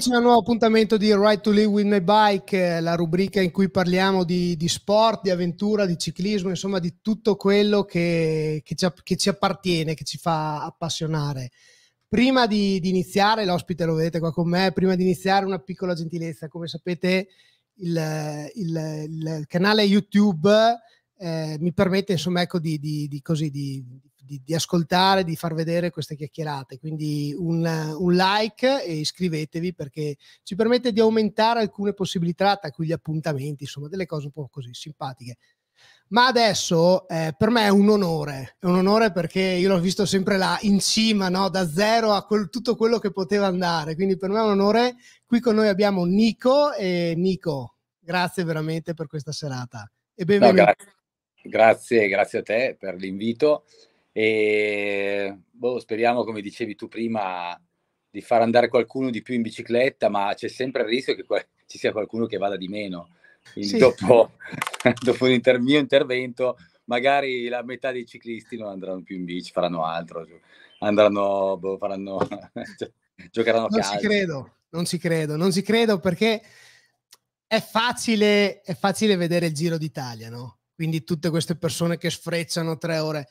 Eccoci a un nuovo appuntamento di Ride to Live with My Bike, eh, la rubrica in cui parliamo di, di sport, di avventura, di ciclismo, insomma di tutto quello che, che, ci, che ci, appartiene, che ci fa appassionare. Prima di, di, iniziare, l'ospite lo vedete qua con me, prima di iniziare una piccola gentilezza. Come sapete il, il, il canale YouTube eh, mi permette insomma ecco di, di così, di, di, ascoltare, di far vedere queste chiacchierate. Quindi un, un, like e iscrivetevi perché ci permette di aumentare alcune possibilità, tra cui gli appuntamenti, insomma, delle cose un po' così simpatiche. Ma adesso eh, per me è un onore, è un onore perché io l'ho visto sempre là in cima, no? da zero a quel, tutto quello che poteva andare, quindi per me è un onore. Qui con noi abbiamo Nico e Nico, grazie veramente per questa serata e benvenuto. No, grazie. grazie, grazie a te per l'invito e boh, speriamo, come dicevi tu prima, di far andare qualcuno di più in bicicletta, ma c'è sempre il rischio che ci sia qualcuno che vada di meno. Sì. Dopo, dopo un inter- mio intervento, magari la metà dei ciclisti non andranno più in bici, faranno altro, andranno, boh, faranno, giocheranno non calcio. Ci credo, non ci credo, non ci credo perché è facile, è facile vedere il Giro d'Italia, no? Quindi tutte queste persone che sfrecciano tre ore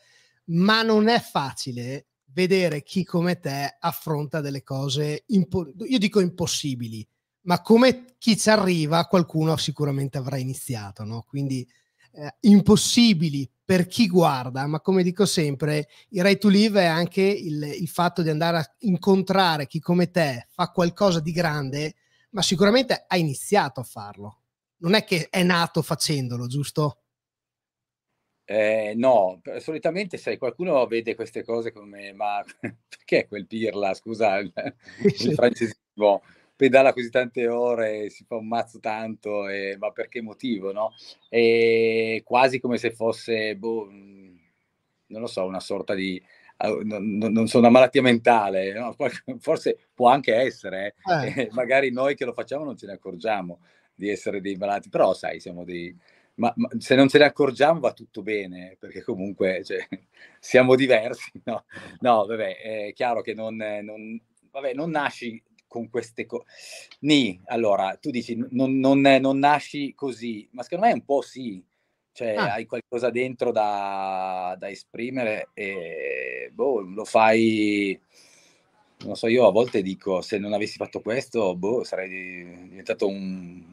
ma non è facile vedere chi come te affronta delle cose, impo- io dico impossibili, ma come chi ci arriva qualcuno sicuramente avrà iniziato, no? Quindi eh, impossibili per chi guarda, ma come dico sempre, il right to live è anche il, il fatto di andare a incontrare chi come te fa qualcosa di grande, ma sicuramente ha iniziato a farlo. Non è che è nato facendolo, giusto? Eh, no, solitamente sai, qualcuno vede queste cose come ma perché quel pirla, scusa, il, il francesismo pedala così tante ore, si fa un mazzo tanto, e, ma perché motivo, no? E quasi come se fosse, boh, mhmm, non lo so, una sorta di, non, non so, una malattia mentale, no? forse può anche essere, eh. eh. Eh. magari noi che lo facciamo non ce ne accorgiamo di essere dei malati, però sai, siamo dei ma, ma, se non ce ne accorgiamo va tutto bene, perché comunque cioè, siamo diversi. No, no vabbè, è chiaro che non, non, vabbè, non nasci con queste cose. Ni, allora, tu dici non, non, non, nasci così, ma secondo me è un po' sì. Cioè, ah. hai qualcosa dentro da, da esprimere e boh, lo fai non so, io a volte dico se non avessi fatto questo, boh, sarei diventato un,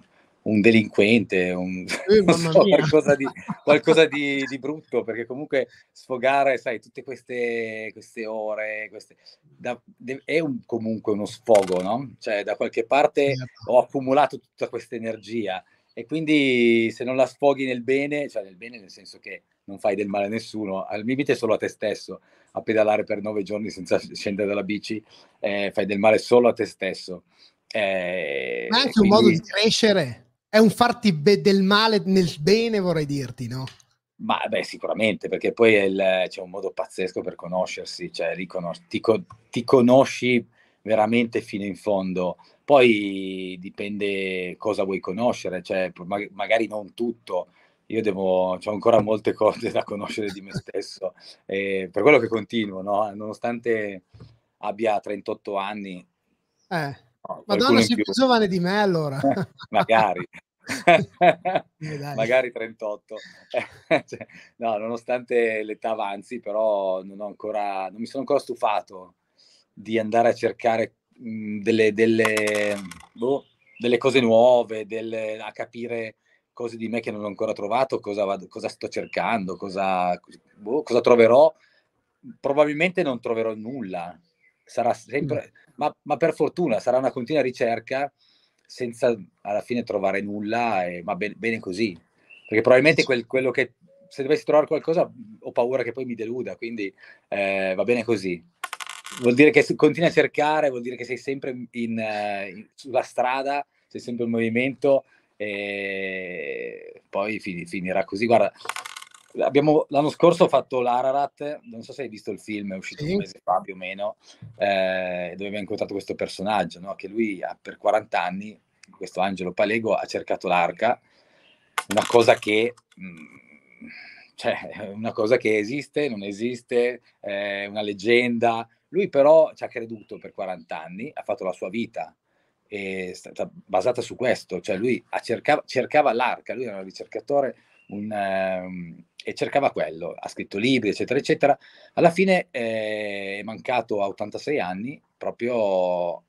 un delinquente, un, eh, so, qualcosa, di, qualcosa di, di, brutto, perché comunque sfogare, sai, tutte queste, queste ore queste, da, è un, comunque uno sfogo, no? Cioè, da qualche parte certo. ho accumulato tutta questa energia e quindi se non la sfoghi nel bene, cioè nel bene nel senso che non fai del male a nessuno, al limite solo a te stesso, a pedalare per nove giorni senza scendere dalla bici, eh, fai del male solo a te stesso. Eh, Ma è anche quindi... un modo di crescere è un farti be- del male nel bene, vorrei dirti, no? Ma beh, sicuramente, perché poi il, c'è un modo pazzesco per conoscersi, cioè riconos- ti, co- ti conosci veramente fino in fondo. Poi dipende cosa vuoi conoscere, cioè mag- magari non tutto. Io devo, ho ancora molte cose da conoscere di me stesso, eh, per quello che continuo, no? nonostante abbia 38 anni, eh. Madonna, sei più giovane di me allora. Magari. magari 38 cioè, no nonostante l'età avanzi però non ho ancora non mi sono ancora stufato di andare a cercare mh, mhmm, delle, delle, boh, delle, cose nuove delle, a capire cose di me che non ho ancora trovato cosa, vado, cosa sto cercando cosa, boh, cosa troverò probabilmente non troverò nulla sarà sempre, mm. ma, ma, per fortuna sarà una continua ricerca senza alla fine trovare nulla, e, ma ben, bene così, perché probabilmente quel, quello che se dovessi trovare qualcosa ho paura che poi mi deluda, quindi eh, va bene così. Vuol dire che continui a cercare, vuol dire che sei sempre in, eh, in, sulla strada, sei sempre in movimento e poi fin, finirà così. Guarda, abbiamo, l'anno scorso ho fatto l'Ararat, non so se hai visto il film, è uscito sì. un mese fa più o meno, eh, dove abbiamo incontrato questo personaggio, no? che lui ha, per 40 anni, questo Angelo Palego, ha cercato l'arca, una cosa che... Mh, mm, cioè, una cosa che esiste, non esiste, è una leggenda. Lui però ci ha creduto per 40 anni, ha fatto la sua vita e è stata basata su questo, cioè lui cercava, cercava l'arca, lui era un ricercatore, un, um, e cercava quello, ha scritto libri, eccetera, eccetera. Alla fine eh, è mancato a 86 anni, proprio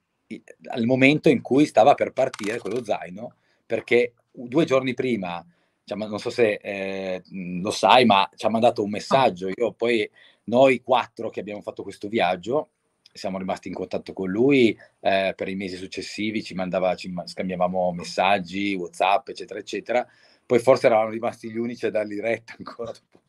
al momento in cui stava per partire quello zaino, perché due giorni prima, diciamo, non so se eh, lo sai, ma ci ha mandato un messaggio. Io poi, noi quattro che abbiamo fatto questo viaggio, siamo rimasti in contatto con lui eh, per i mesi successivi, ci, mandava, ci scambiavamo messaggi, WhatsApp, eccetera, eccetera poi forse eravamo rimasti gli unici a dargli retta ancora dopo.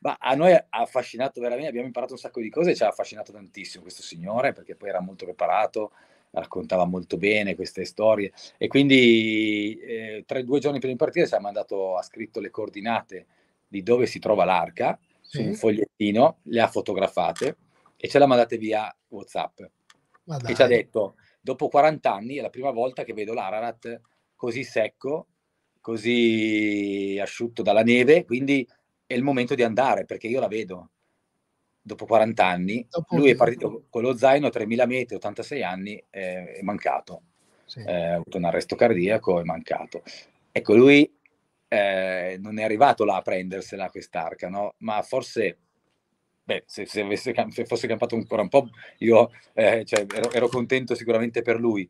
Ma a noi ha affascinato veramente, abbiamo imparato un sacco di cose e ci ha affascinato tantissimo questo signore perché poi era molto preparato, raccontava molto bene queste storie e quindi eh, tra i due giorni prima di partire ci ha mandato, ha scritto le coordinate di dove si trova l'arca sì. su un fogliettino, le ha fotografate e ce l'ha mandate via Whatsapp e ci ha detto dopo 40 anni è la prima volta che vedo l'Ararat così secco così asciutto dalla neve, quindi è il momento di andare perché io la vedo. Dopo 40 anni, dopo lui è partito con lo zaino a 3000 metri, 86 anni, è, mancato. Sì. Eh, ha avuto un arresto cardiaco, è mancato. Ecco, lui eh, non è arrivato là a prendersela quest'arca, no? ma forse beh, se, se, avesse, se fosse campato ancora un po', io eh, cioè, ero, ero contento sicuramente per lui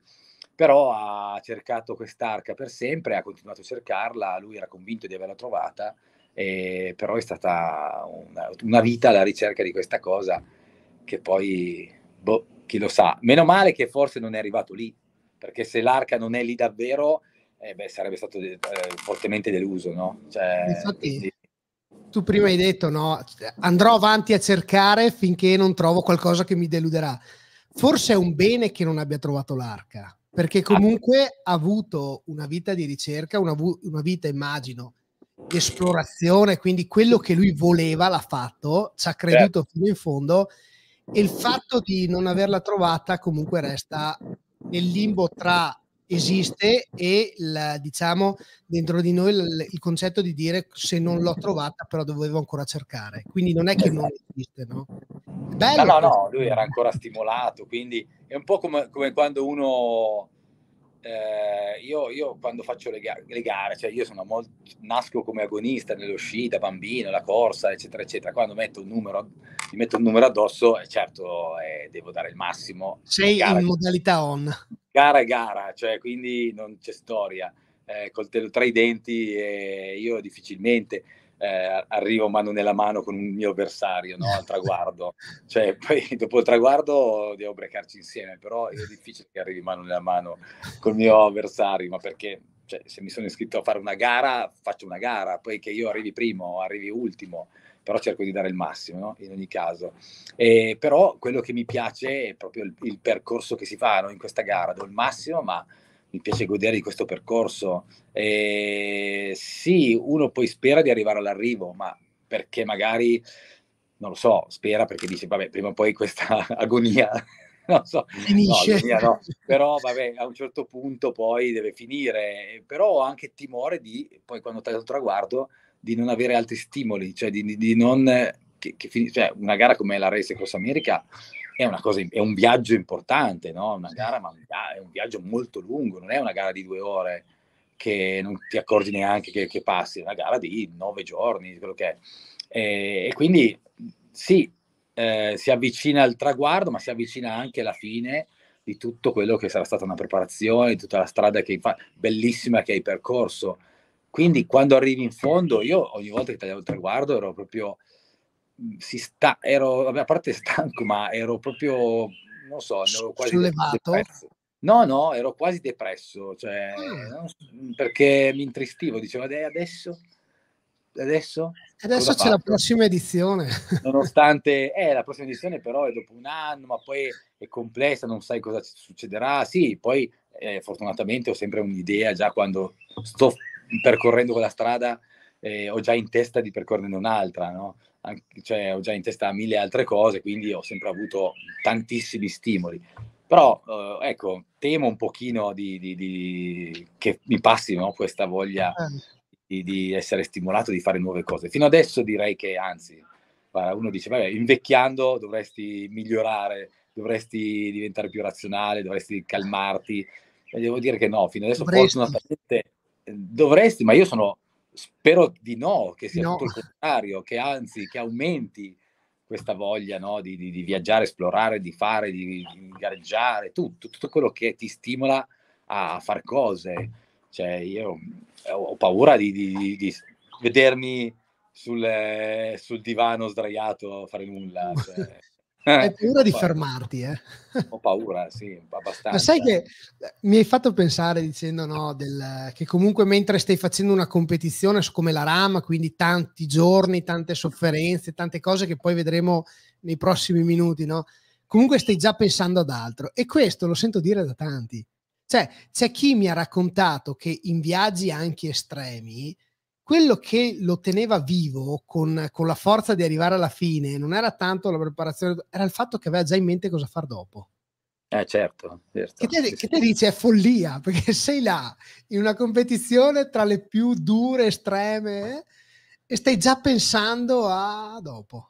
però ha cercato quest'arca per sempre, ha continuato a cercarla, lui era convinto di averla trovata, e, però è stata una, una, vita alla ricerca di questa cosa che poi, boh, chi lo sa, meno male che forse non è arrivato lì, perché se l'arca non è lì davvero, eh beh, sarebbe stato eh, fortemente deluso, no? Cioè, Infatti, sì. tu prima hai detto, no, andrò avanti a cercare finché non trovo qualcosa che mi deluderà. Forse è un bene che non abbia trovato l'arca, perché ah, comunque ha avuto una vita di ricerca, una, una, vita immagino di esplorazione, quindi quello che lui voleva l'ha fatto, ci ha certo. creduto fino in fondo e il fatto di non averla trovata comunque resta nel limbo tra esiste e la, diciamo dentro di noi il, il, concetto di dire se non l'ho trovata però dovevo ancora cercare quindi non è che non esatto. esiste no? Bello no no, no lui era ancora stimolato quindi è un po' come, come quando uno eh, io, io, quando faccio le, ga- le gare cioè io molto, nasco come agonista nell'uscita bambino la corsa eccetera eccetera quando metto un numero mi metto un numero addosso e eh, certo eh, devo dare il massimo sei in modalità on gara è gara, cioè, quindi non c'è storia. Eh, coltello tra i denti e eh, io difficilmente eh, arrivo mano nella mano con un mio avversario no? al traguardo. cioè, poi dopo il traguardo devo brecarci insieme, però è difficile che arrivi mano nella mano con il mio avversario, ma perché cioè, se mi sono iscritto a fare una gara, faccio una gara, poi che io arrivi primo, arrivi ultimo però cerco di dare il massimo no? in ogni caso. E, però quello che mi piace è proprio il, il percorso che si fa no? in questa gara, do il massimo, ma mi piace godere di questo percorso. E, sì, uno poi spera di arrivare all'arrivo, ma perché magari, non lo so, spera perché dice, vabbè, prima o poi questa agonia non so, no, no. però vabbè, a un certo punto poi deve finire, però ho anche timore di, poi quando taglio il traguardo, di non avere altri stimoli, cioè di, di non... Eh, che, che fin- cioè una gara come la Race Cross America è, cosa, è, un viaggio importante, no? Una gara, ma è un viaggio molto lungo, non è una gara di due ore che non ti accorgi neanche che, che passi, è una gara di nove giorni, quello che è. E, e quindi sì, eh, si avvicina al traguardo, ma si avvicina anche alla fine di tutto quello che sarà stata una preparazione, di tutta la strada che, bellissima che hai percorso quindi quando arrivi in fondo, io ogni volta che tagliavo il traguardo ero proprio, mhmm, si sta, ero, a parte stanco, ma ero proprio, non so, ero quasi sollevato. No, no, ero quasi depresso, cioè, mm. perché mi intristivo, dicevo, adesso adesso? Adesso c'è fatto? la prossima edizione. Nonostante, eh, la prossima edizione però è dopo un anno, ma poi è complessa, non sai cosa succederà. Sì, poi eh, fortunatamente ho sempre un'idea già quando sto percorrendo quella strada eh, ho già in testa di percorrere un'altra, no? Anche, cioè, ho già in testa mille altre cose, quindi ho sempre avuto tantissimi stimoli. Però, eh, ecco, temo un pochino di, di, di, che mi passi no? questa voglia ah. di, essere stimolato, di fare nuove cose. Fino adesso direi che, anzi, uno dice, vabbè, invecchiando dovresti migliorare, dovresti diventare più razionale, dovresti calmarti. E devo dire che no, fino adesso dovresti. fortunatamente dovresti, ma io sono, spero di no, che sia no. tutto il contrario, che anzi, che aumenti questa voglia no, di, di, di, viaggiare, esplorare, di fare, di, di gareggiare, tutto, tutto, quello che ti stimola a far cose. Cioè, io ho paura di, vedermi sul, eh, sul, divano sdraiato a fare nulla. Cioè. Eh, Hai paura di fermarti, eh? Ho paura, sì, abbastanza. Ma sai che eh, mi hai fatto pensare dicendo no, del, che comunque mentre stai facendo una competizione come la Rama, quindi tanti giorni, tante sofferenze, tante cose che poi vedremo nei prossimi minuti, no? Comunque stai già pensando ad altro e questo lo sento dire da tanti. Cioè, c'è chi mi ha raccontato che in viaggi anche estremi quello che lo teneva vivo con, con, la forza di arrivare alla fine non era tanto la preparazione, era il fatto che aveva già in mente cosa far dopo. Eh certo, certo. Che te, sì, te sì. dice è follia, perché sei là in una competizione tra le più dure, estreme, eh, e stai già pensando a dopo.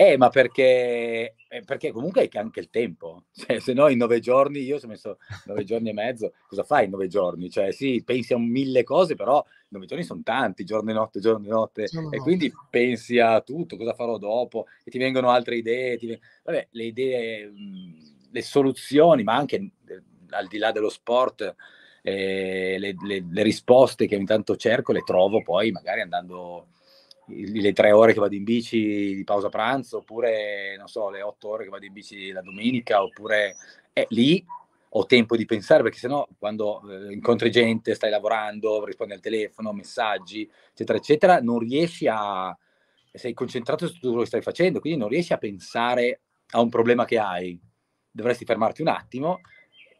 Eh, ma perché, eh, perché comunque hai anche il tempo, cioè, se no in nove giorni, io ho messo nove giorni e mezzo, cosa fai in nove giorni? Cioè sì, pensi a mille cose, però nove giorni sono tanti, giorno e notte, giorno e notte, no. e quindi pensi a tutto, cosa farò dopo, e ti vengono altre idee, ti... vabbè, le idee, mhmm, le soluzioni, ma anche mhmm, al di là dello sport, eh, le, le, le risposte che ogni tanto cerco le trovo poi magari andando le tre ore che vado in bici di pausa pranzo, oppure non so, le otto ore che vado in bici la domenica, oppure eh, lì ho tempo di pensare perché sennò quando eh, incontri gente, stai lavorando, rispondi al telefono, messaggi, eccetera, eccetera, non riesci a sei concentrato su tutto quello che stai facendo, quindi non riesci a pensare a un problema che hai. Dovresti fermarti un attimo,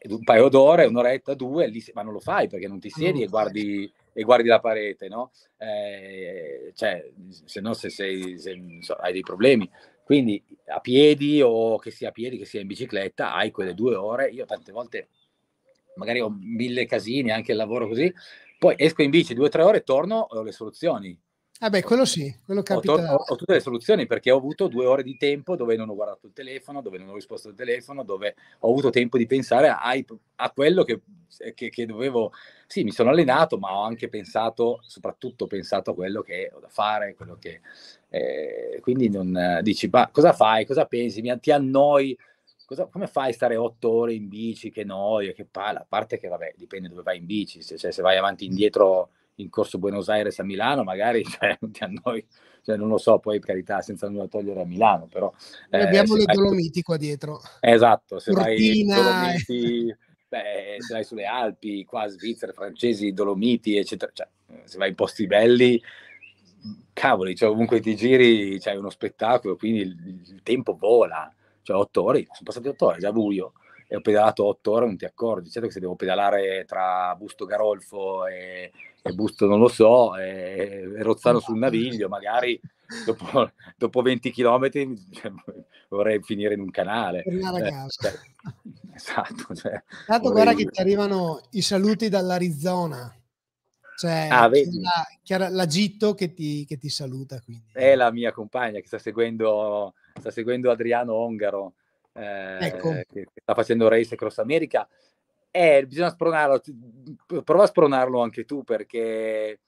un paio d'ore, un'oretta, due, lì, ma non lo fai perché non ti siedi e guardi e guardi la parete, no? Eh, cioè, se no, se, sei, se so, hai dei problemi. Quindi a piedi o che sia a piedi, che sia in bicicletta, hai quelle due ore. Io tante volte magari ho mille casini, anche il lavoro così, poi esco in bici due o tre ore, torno e ho le soluzioni. Ah beh, quello sì, quello capita. Ho, to- ho, tutte le soluzioni perché ho avuto due ore di tempo dove non ho guardato il telefono, dove non ho risposto al telefono, dove ho avuto tempo di pensare a, a quello che, che, che, dovevo... Sì, mi sono allenato, ma ho anche pensato, soprattutto pensato a quello che ho da fare, quello che... Eh, quindi non dici, ma cosa fai, cosa pensi, mi, ti annoi, Cosa, come fai a stare otto ore in bici? Che noia, che palla. A parte che, vabbè, dipende dove vai in bici, se, cioè, se vai avanti e indietro in corso Buenos Aires a Milano, magari cioè, a noi, cioè, non lo so, poi per carità, senza nulla togliere a Milano, però... Eh, abbiamo le vai... Dolomiti qua dietro. Esatto, se Cortina. vai Dolomiti, beh, se vai sulle Alpi, qua Svizzera, francesi, Dolomiti, eccetera, cioè, se vai in posti belli, cavoli, cioè, ovunque ti giri c'è uno spettacolo, quindi il, il tempo vola, cioè otto ore, sono passati otto ore, già buio e ho pedalato otto ore non ti accorgi. Certo che se devo pedalare tra Busto Garolfo e, e Busto non lo so, e, e Rozzano sul Naviglio, magari dopo, dopo 20 km cioè, vorrei finire in un canale. Tornare a eh, cioè, esatto. Cioè, Tanto guarda che ti arrivano i saluti dall'Arizona. Cioè, ah, la, Chiara, la Gitto che ti, che ti saluta. Quindi. È la mia compagna che sta seguendo, sta seguendo Adriano Ongaro Ecco. eh, ecco. che, che, sta facendo Race Cross America. Eh, bisogna spronarlo, prova a spronarlo anche tu perché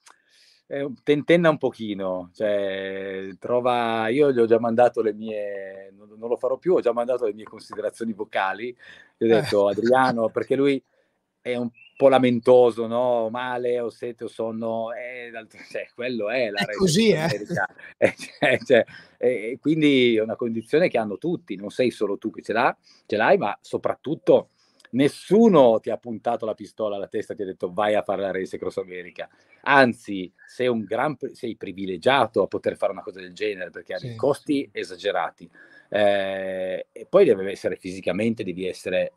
eh, tentenna un pochino, cioè, trova, io gli ho già mandato le mie, non, non, lo farò più, ho già mandato le mie considerazioni vocali, gli ho eh. detto Adriano, perché lui è un po' lamentoso, no? Male o sete o sonno, eh, cioè, quello è la è così, eh. eh, cioè, cioè, quindi è una condizione che hanno tutti, non sei solo tu che ce, l'ha, ce l'hai, ma soprattutto nessuno ti ha puntato la pistola alla testa e ti ha detto vai a fare la Race Cross America. Anzi, sei, un gran, sei privilegiato a poter fare una cosa del genere perché ha dei costi esagerati. Eh, e poi devi essere fisicamente, devi essere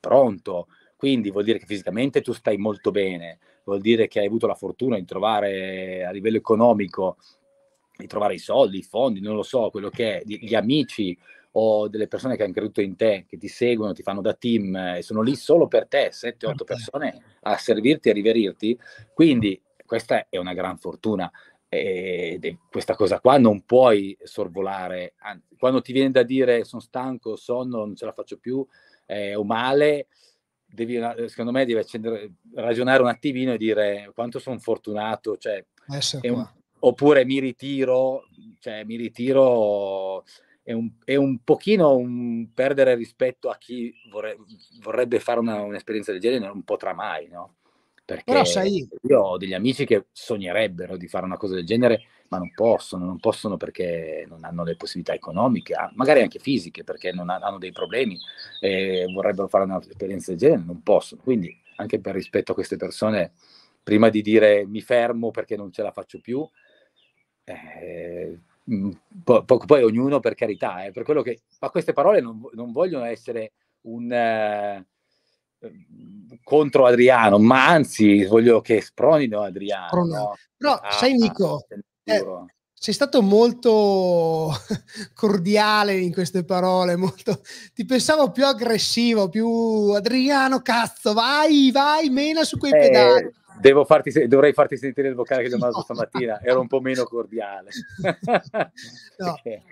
pronto. Quindi vuol dire che fisicamente tu stai molto bene, vuol dire che hai avuto la fortuna di trovare a livello economico, di trovare i soldi, i fondi, non lo so, quello che è, gli amici o delle persone che hanno creduto in te, che ti seguono, ti fanno da team e sono lì solo per te, 7-8 certo. persone a servirti, a riverirti. Quindi questa è una gran fortuna. E questa cosa qua non puoi sorvolare. Quando ti viene da dire sono stanco, sonno, non ce la faccio più, eh, ho male, devi, secondo me devi accendere, ragionare un attimino e dire quanto sono fortunato, cioè, un, oppure mi ritiro, cioè, mi ritiro è un, è un pochino un perdere rispetto a chi vorre, vorrebbe fare una, un'esperienza del genere non potrà mai, no? Perché Però sai... io ho degli amici che sognerebbero di fare una cosa del genere, ma non possono, non possono perché non hanno le possibilità economiche, ah, magari anche fisiche, perché non hanno dei problemi e vorrebbero fare un'esperienza del genere, non possono. Quindi anche per rispetto a queste persone, prima di dire mi fermo perché non ce la faccio più, eh, mm, po- po- poi ognuno per carità, eh, per quello che, ma queste parole non, non vogliono essere un... Eh, Ehm, contro Adriano, ma anzi voglio che spronino Adriano. Spronino. Però ah, sai Nico, ah, eh, sei stato molto cordiale in queste parole, molto, ti pensavo più aggressivo, più Adriano, cazzo, vai, vai, mena su quei eh, pedali. Farti dovrei farti sentire il vocale che ti ho mandato stamattina, ero un po' meno cordiale. no. okay.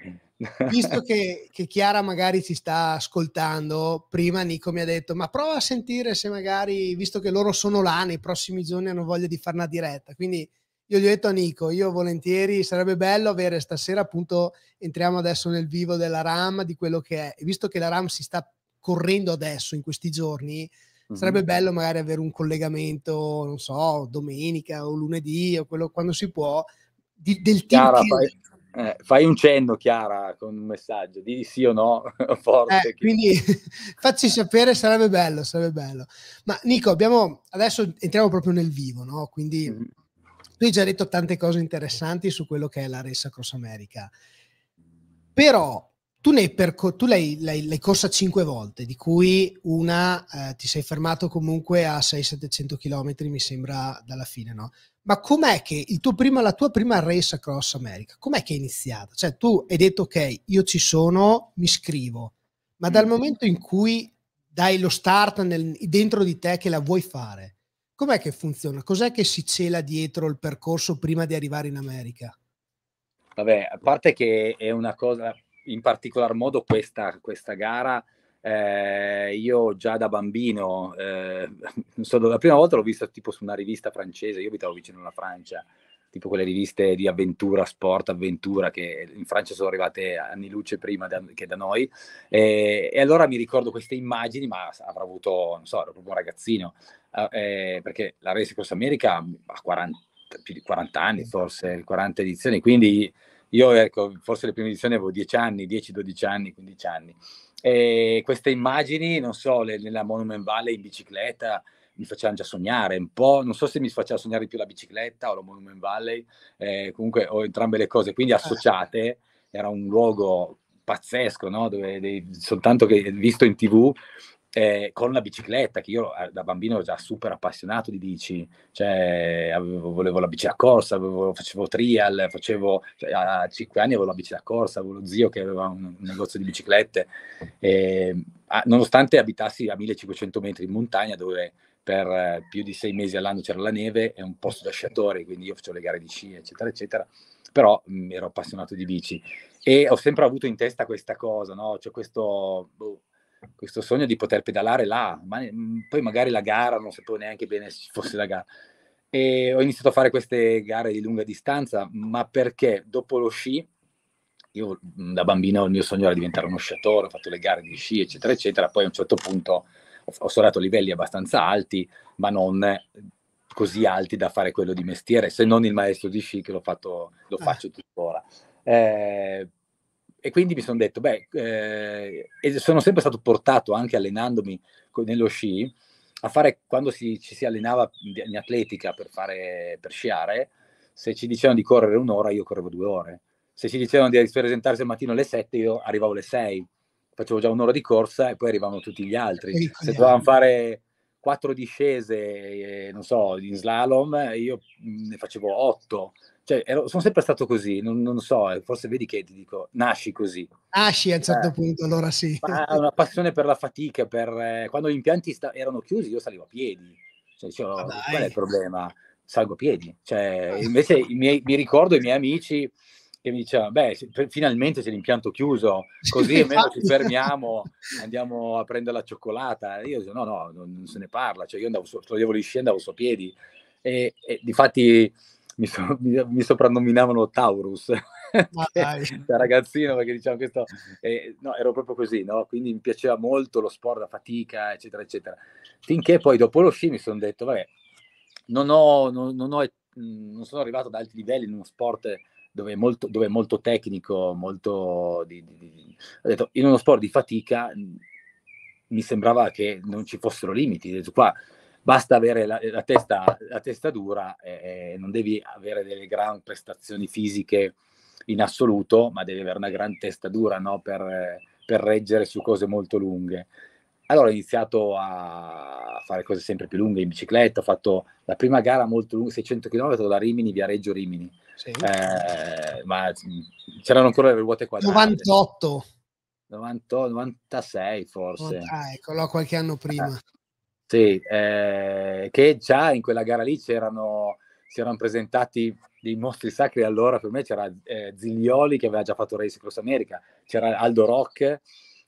Visto che, che, Chiara magari ci sta ascoltando, prima Nico mi ha detto, ma prova a sentire se magari, visto che loro sono là, nei prossimi giorni hanno voglia di fare una diretta. Quindi io gli ho detto a Nico, io volentieri, sarebbe bello avere stasera appunto, entriamo adesso nel vivo della RAM, di quello che è, visto che la RAM si sta correndo adesso in questi giorni, Mm-hmm. Sarebbe bello magari avere un collegamento, non so, domenica o lunedì o quello quando si può, di, del team Chiara, che... Eh, fai un cenno, Chiara, con un messaggio, di sì o no, forte. Eh, quindi facci sapere, sarebbe bello, sarebbe bello. Ma Nico, abbiamo, adesso entriamo proprio nel vivo, no? Quindi mm-hmm. tu hai già detto tante cose interessanti su quello che è la Ressa Cross America, però tu, perco- tu l'hai, l'hai, l'hai, corsa cinque volte, di cui una eh, ti sei fermato comunque a 600-700 km, mi sembra, dalla fine, no? ma com'è che prima, la tua prima race across America, com'è che è iniziata? Cioè tu hai detto ok, io ci sono, mi scrivo, ma dal mm. momento in cui dai lo start nel, dentro di te che la vuoi fare, com'è che funziona? Cos'è che si cela dietro il percorso prima di arrivare in America? Vabbè, a parte che è una cosa, in particolar modo questa, questa gara eh, io già da bambino, eh, non so, la prima volta l'ho vista tipo su una rivista francese, io abitavo vicino alla Francia, tipo quelle riviste di avventura, sport, avventura, che in Francia sono arrivate anni luce prima da, che da noi, eh, e allora mi ricordo queste immagini, ma avrò avuto, non so, ero proprio un ragazzino, ah, eh, perché la Race Cross America ha 40, più di 40 anni forse, 40 edizioni, quindi io ecco, forse le prime edizioni avevo 10 anni, 10-12 anni, 15 anni. E queste immagini, non so, le, nella Monument Valley in bicicletta mi facevano già sognare un po', non so se mi faceva sognare più la bicicletta o la Monument Valley, eh, comunque ho entrambe le cose, quindi ah. associate, era un luogo pazzesco, no? dove dei, soltanto che visto in tv eh, con la bicicletta, che io eh, da bambino ero già super appassionato di bici, cioè avevo, volevo la bici da corsa, avevo, facevo trial, facevo, cioè, a 5 anni avevo la bici da corsa, avevo lo zio che aveva un, un negozio di biciclette, e, ehm, a, nonostante abitassi a 1500 metri in montagna dove per eh, più di sei mesi all'anno c'era la neve, è un posto da sciatori, quindi io facevo le gare di sci, eccetera, eccetera, però mh, mm, ero appassionato di bici e ho sempre avuto in testa questa cosa, no? cioè questo... Boh, questo sogno di poter pedalare là, ma ehm, poi magari la gara, non sapevo neanche bene se ci fosse la gara. E ho iniziato a fare queste gare di lunga distanza, ma perché dopo lo sci, io mhmm, da bambino il mio sogno era diventare uno sciatore, ho fatto le gare di sci, eccetera, eccetera, poi a un certo punto ho sforato livelli abbastanza alti, ma non ehm, così alti da fare quello di mestiere, se non il maestro di sci che l'ho fatto, lo eh. faccio tuttora. Eh, e quindi mi sono detto, beh, eh, e sono sempre stato portato anche allenandomi nello sci, a fare quando si, ci si allenava in atletica per, fare, per sciare, se ci dicevano di correre un'ora, io correvo due ore. Se ci dicevano di presentarsi al mattino alle sette, io arrivavo alle sei. Facevo già un'ora di corsa e poi arrivavano tutti gli altri. Se dovevamo fare quattro discese, eh, non so, in slalom, io mm, ne facevo otto cioè, ero, sono sempre stato così, non, non, so, eh, forse vedi che ti dico, nasci così. Nasci a un certo eh, punto, allora sì. Ma una passione per la fatica, per, eh, quando gli impianti sta- erano chiusi io salivo a piedi, cioè, dicevo, ah, qual è il problema? Salgo a piedi. Cioè, ah. invece miei, mi ricordo i miei amici che mi dicevano, beh, finalmente c'è l'impianto chiuso, così almeno ci fermiamo, andiamo a prendere la cioccolata. E io dicevo, no, no, non, non, se ne parla, cioè io andavo, su, toglievo gli sci andavo su a piedi. E, e difatti mi, so, mi, mi soprannominavano Taurus ah, da ragazzino perché diciamo questo eh, no, ero proprio così no? quindi mi piaceva molto lo sport la fatica eccetera eccetera finché poi dopo lo sci mi sono detto vabbè non, ho, non, non, ho, mm, non sono arrivato ad alti livelli in uno sport dove è molto, dove è molto tecnico molto di, di, di... ho detto in uno sport di fatica mm, mi sembrava che non ci fossero limiti ho detto qua basta avere la, la, testa, la testa, dura, eh, non devi avere delle gran prestazioni fisiche in assoluto, ma devi avere una gran testa dura no? per, per, reggere su cose molto lunghe. Allora ho iniziato a fare cose sempre più lunghe in bicicletta, ho fatto la prima gara molto lunga, 600 km da Rimini, via Reggio Rimini, sì. eh, ma c'erano ancora le ruote quadrate. 98. 90, 96 forse. Oh, dai, ecco, qualche anno prima. Eh. Sì, eh, che già in quella gara lì c'erano, si erano presentati dei mostri sacri allora, per me c'era eh, Ziglioli che aveva già fatto Race Cross America, c'era Aldo Rock,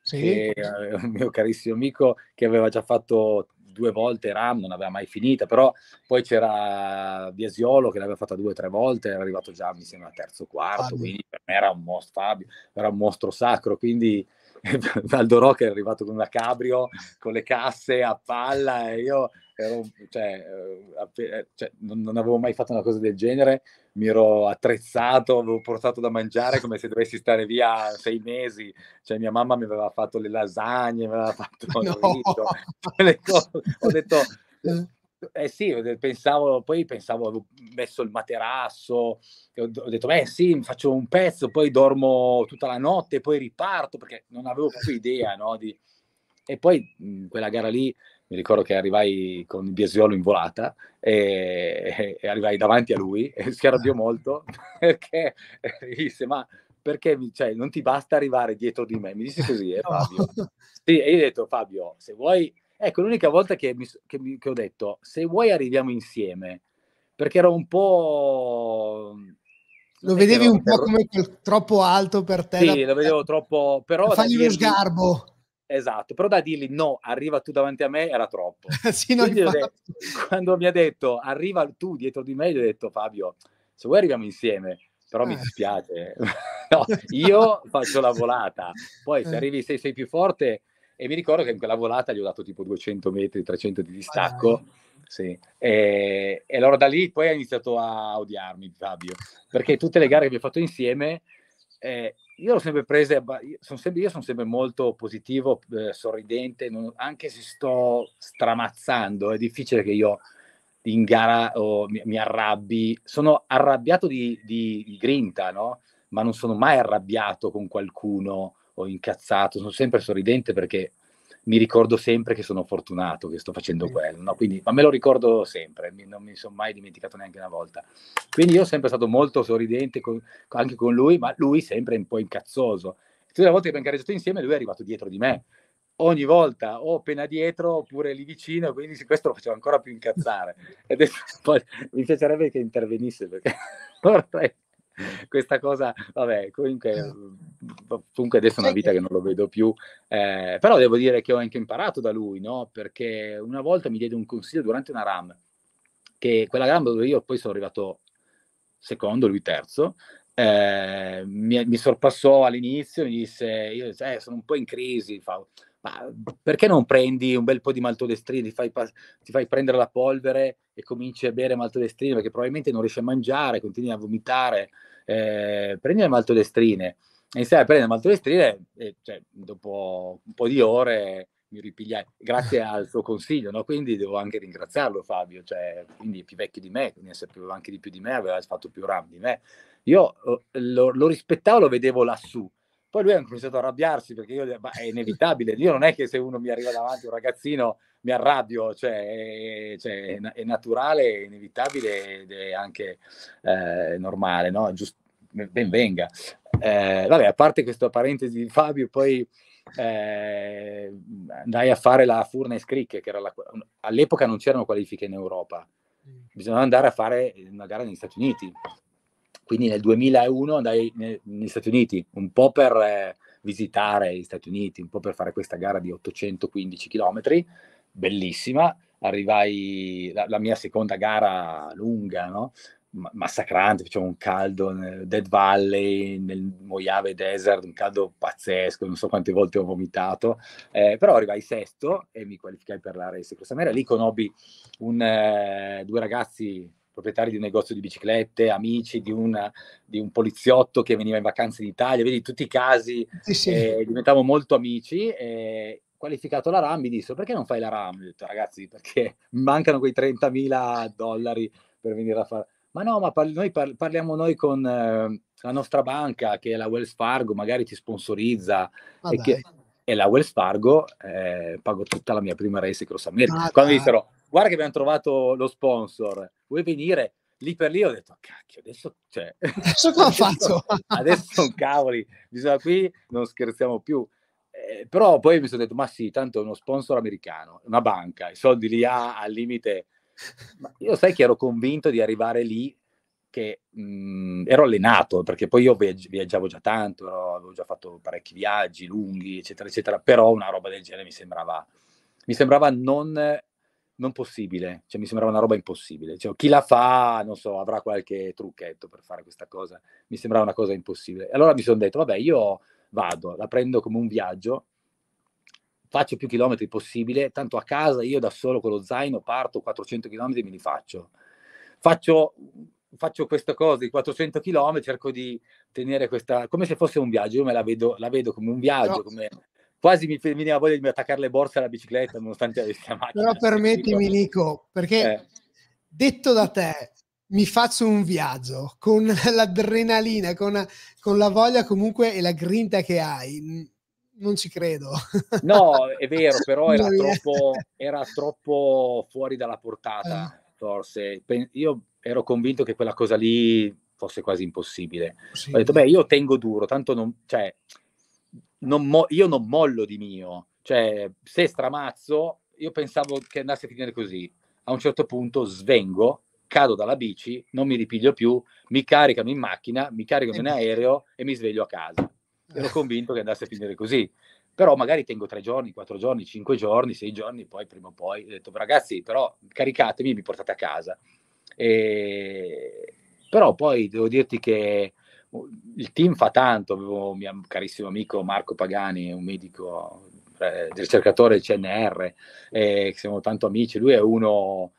sì. che, eh, un mio carissimo amico che aveva già fatto due volte Ram, non aveva mai finita, però poi c'era Biasiolo che l'aveva fatta due o tre volte, era arrivato già mi sembra terzo quarto, Fabio. quindi per me era un mostro Fabio, era un mostro sacro, quindi Aldo Rock è arrivato con una cabrio, con le casse a palla e io ero, cioè, eh, eh, cioè, non, avevo mai fatto una cosa del genere, mi ero attrezzato, avevo portato da mangiare come se dovessi stare via sei mesi, cioè mia mamma mi aveva fatto le lasagne, mi aveva fatto no. il rito, ho detto eh eh sì, pensavo, poi pensavo, avevo messo il materasso, ho detto, beh sì, faccio un pezzo, poi dormo tutta la notte, poi riparto, perché non avevo più idea, no? Di... E poi in mhmm, quella gara lì, mi ricordo che arrivai con il Biasiolo in volata e, e arrivai davanti a lui e si arrabbiò ah. molto perché eh, disse, ma perché cioè, non ti basta arrivare dietro di me? Mi disse così, eh, Fabio. Sì, e io ho detto, Fabio, se vuoi Ecco, l'unica volta che, mi, che, mi, che ho detto, se vuoi arriviamo insieme, perché ero un po'... Mhmm, lo vedevi un po' come troppo alto per te. Sì, da... lo vedevo eh, troppo... Però Fagli dirgli... lo sgarbo. Esatto, però da dirgli no, arriva tu davanti a me era troppo. sì, no, detto, quando mi ha detto arriva tu dietro di me, gli ho detto Fabio, se vuoi arriviamo insieme, però eh. mi dispiace. no, io faccio la volata, poi se eh. arrivi se sei più forte e mi ricordo che in quella volata gli ho dato tipo 200 metri, 300 di distacco. Sì. E, e, allora da lì poi ha iniziato a odiarmi Fabio, perché tutte le gare che abbiamo fatto insieme, eh, io l'ho sempre prese, sono sempre, io sono sempre molto positivo, eh, sorridente, non, anche se sto stramazzando, è difficile che io in gara oh, mi, mi, arrabbi, sono arrabbiato di, di, di grinta, no? ma non sono mai arrabbiato con qualcuno o incazzato, sono sempre sorridente perché mi ricordo sempre che sono fortunato che sto facendo quello, no? Quindi, ma me lo ricordo sempre, mi, non mi sono mai dimenticato neanche una volta. Quindi io sono sempre stato molto sorridente con, anche con lui, ma lui sempre un po' incazzoso. Tutte le volte che abbiamo gareggiato insieme lui è arrivato dietro di me, ogni volta o appena dietro oppure lì vicino, quindi questo lo faceva ancora più incazzare. Adesso, poi, mi piacerebbe che intervenisse perché vorrei questa cosa, vabbè, comunque, eh. comunque adesso è una vita che non lo vedo più, eh, però devo dire che ho anche imparato da lui, no? Perché una volta mi diede un consiglio durante una RAM, che quella RAM dove io poi sono arrivato secondo, lui terzo, eh, mi, mi, sorpassò all'inizio, mi disse, io eh, sono un po' in crisi, fa, ma perché non prendi un bel po' di maltodestrina, ti fai, ti fai prendere la polvere e cominci a bere maltodestrina perché probabilmente non riesci a mangiare, continui a vomitare, eh, prendi le maltodestrine. E iniziai a prendere maltodestrine e eh, cioè, dopo un po' di ore mi ripigliai, grazie al suo consiglio, no? quindi devo anche ringraziarlo Fabio, cioè, quindi è più vecchio di me, quindi sapeva anche di più di me, aveva fatto più RAM di me. Io eh, lo, lo rispettavo, lo vedevo lassù, poi lui ha cominciato a arrabbiarsi perché io, ma è inevitabile. Io non è che se uno mi arriva davanti, un ragazzino, mi arrabbio, cioè, è, cioè, è naturale, è inevitabile ed è anche eh, normale, no? Giust- ben venga. Eh, vabbè, a parte questa parentesi di Fabio, poi eh, andai a fare la Furnace Creek, che era la, all'epoca non c'erano qualifiche in Europa, mm. bisognava andare a fare una gara negli Stati Uniti. Quindi nel 2001 andai negli Stati Uniti, un po' per eh, visitare gli Stati Uniti, un po' per fare questa gara di 815 km, bellissima. Arrivai, la, la mia seconda gara lunga, no? massacrante, facevo un caldo nel Dead Valley, nel Mojave Desert, un caldo pazzesco, non so quante volte ho vomitato, eh, però arrivai sesto e mi qualificai per la Race Cross America, lì conobbi un, eh, due ragazzi proprietari di un negozio di biciclette, amici di, una, di un poliziotto che veniva in vacanza in Italia, vedi tutti i casi, sì, sì. Eh, diventavamo molto amici. Eh, qualificato la RAM mi disse perché non fai la RAM? Ho detto ragazzi perché mancano quei 30.000 dollari per venire a fare... Ma no, ma parli, noi par- parliamo noi con eh, la nostra banca che è la Wells Fargo, magari ti sponsorizza. Ah, e, che, e, la Wells Fargo eh, pago tutta la mia prima race cross America. Ah, Quando mi dissero guarda che abbiamo trovato lo sponsor, vuoi venire? Lì per lì ho detto, cacchio, adesso, cioè, adesso cosa ho fatto? adesso, cavoli, bisogna qui, non scherziamo più. Eh, però poi mi sono detto, ma sì, tanto è uno sponsor americano, una banca, i soldi li ha al limite. Ma io sai che ero convinto di arrivare lì che mh, mm, ero allenato, perché poi io viaggiavo già tanto, ero, avevo già fatto parecchi viaggi lunghi, eccetera, eccetera, però una roba del genere mi sembrava, mi sembrava non non possibile, cioè mi sembrava una roba impossibile. Cioè, chi la fa, non so, avrà qualche trucchetto per fare questa cosa. Mi sembrava una cosa impossibile. Allora mi sono detto, vabbè, io vado, la prendo come un viaggio, faccio più chilometri possibile, tanto a casa io da solo con lo zaino parto 400 chilometri e me li faccio. Faccio, faccio questa cosa di 400 chilometri, cerco di tenere questa, come se fosse un viaggio, io me la vedo, la vedo come un viaggio, no. come quasi mi, veniva voglia di attaccare le borse alla bicicletta nonostante avessi la macchina. Però permettimi Nico, perché eh. detto da te, mi faccio un viaggio con l'adrenalina, con, con, la voglia comunque e la grinta che hai. Non ci credo. No, è vero, però era, troppo, era troppo, fuori dalla portata, eh. forse. Io ero convinto che quella cosa lì fosse quasi impossibile. Sì. Ho detto, beh, io tengo duro, tanto non... Cioè, non mo- io non mollo di mio, cioè se stramazzo, io pensavo che andasse a finire così, a un certo punto svengo, cado dalla bici, non mi ripiglio più, mi caricano in macchina, mi caricano in eh. aereo e mi sveglio a casa. Ero eh. convinto che andasse a finire così. Però magari tengo tre giorni, quattro giorni, cinque giorni, sei giorni, poi prima o poi ho detto ragazzi, però caricatemi e mi portate a casa. E... Però poi devo dirti che il team fa tanto, avevo un mio carissimo amico Marco Pagani, un medico eh, ricercatore del CNR, eh, siamo tanto amici, lui è uno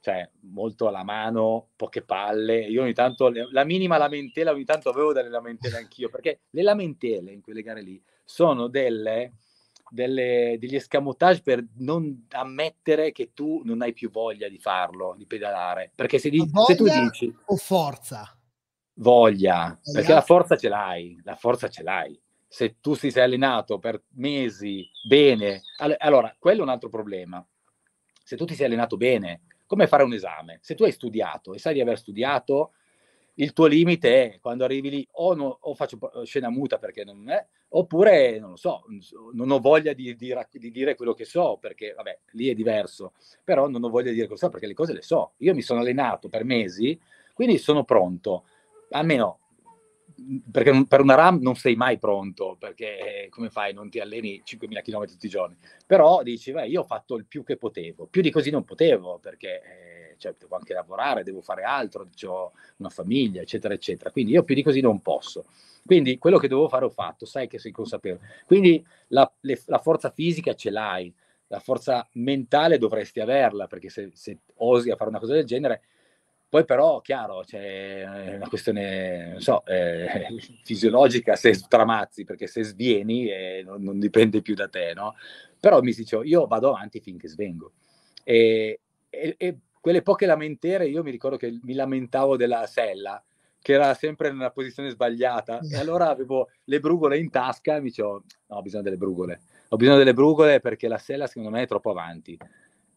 cioè, molto alla mano, poche palle, io ogni tanto, la minima lamentela, ogni tanto avevo delle lamentele anch'io, perché le lamentele in quelle gare lì sono delle, delle, degli escamotage per non ammettere che tu non hai più voglia di farlo, di pedalare, perché se, di, se tu dici... O forza? voglia, perché la forza ce l'hai, la forza ce l'hai. Se tu ti sei allenato per mesi bene, allora quello è un altro problema. Se tu ti sei allenato bene, come fare un esame? Se tu hai studiato e sai di aver studiato, il tuo limite è quando arrivi lì o, no, o faccio scena muta perché non è, eh, oppure non lo so, non ho voglia di, di, di, dire quello che so perché vabbè, lì è diverso, però non ho voglia di dire quello che so perché le cose le so. Io mi sono allenato per mesi, quindi sono pronto almeno perché per una RAM non sei mai pronto, perché eh, come fai, non ti alleni 5.000 km tutti i giorni, però dici, beh, io ho fatto il più che potevo, più di così non potevo, perché eh, cioè, devo anche lavorare, devo fare altro, ho una famiglia, eccetera, eccetera, quindi io più di così non posso. Quindi quello che dovevo fare ho fatto, sai che sei consapevole. Quindi la, le, la forza fisica ce l'hai, la forza mentale dovresti averla, perché se, se osi a fare una cosa del genere, poi però, chiaro, c'è una questione, so, eh, fisiologica se stramazzi, perché se svieni eh, non, non, dipende più da te, no? Però mi dicevo, io vado avanti finché svengo. E, e, e quelle poche lamentere, io mi ricordo che mi lamentavo della sella, che era sempre nella posizione sbagliata, e allora avevo le brugole in tasca e mi dicevo, no, ho bisogno delle brugole. Ho bisogno delle brugole perché la sella secondo me è troppo avanti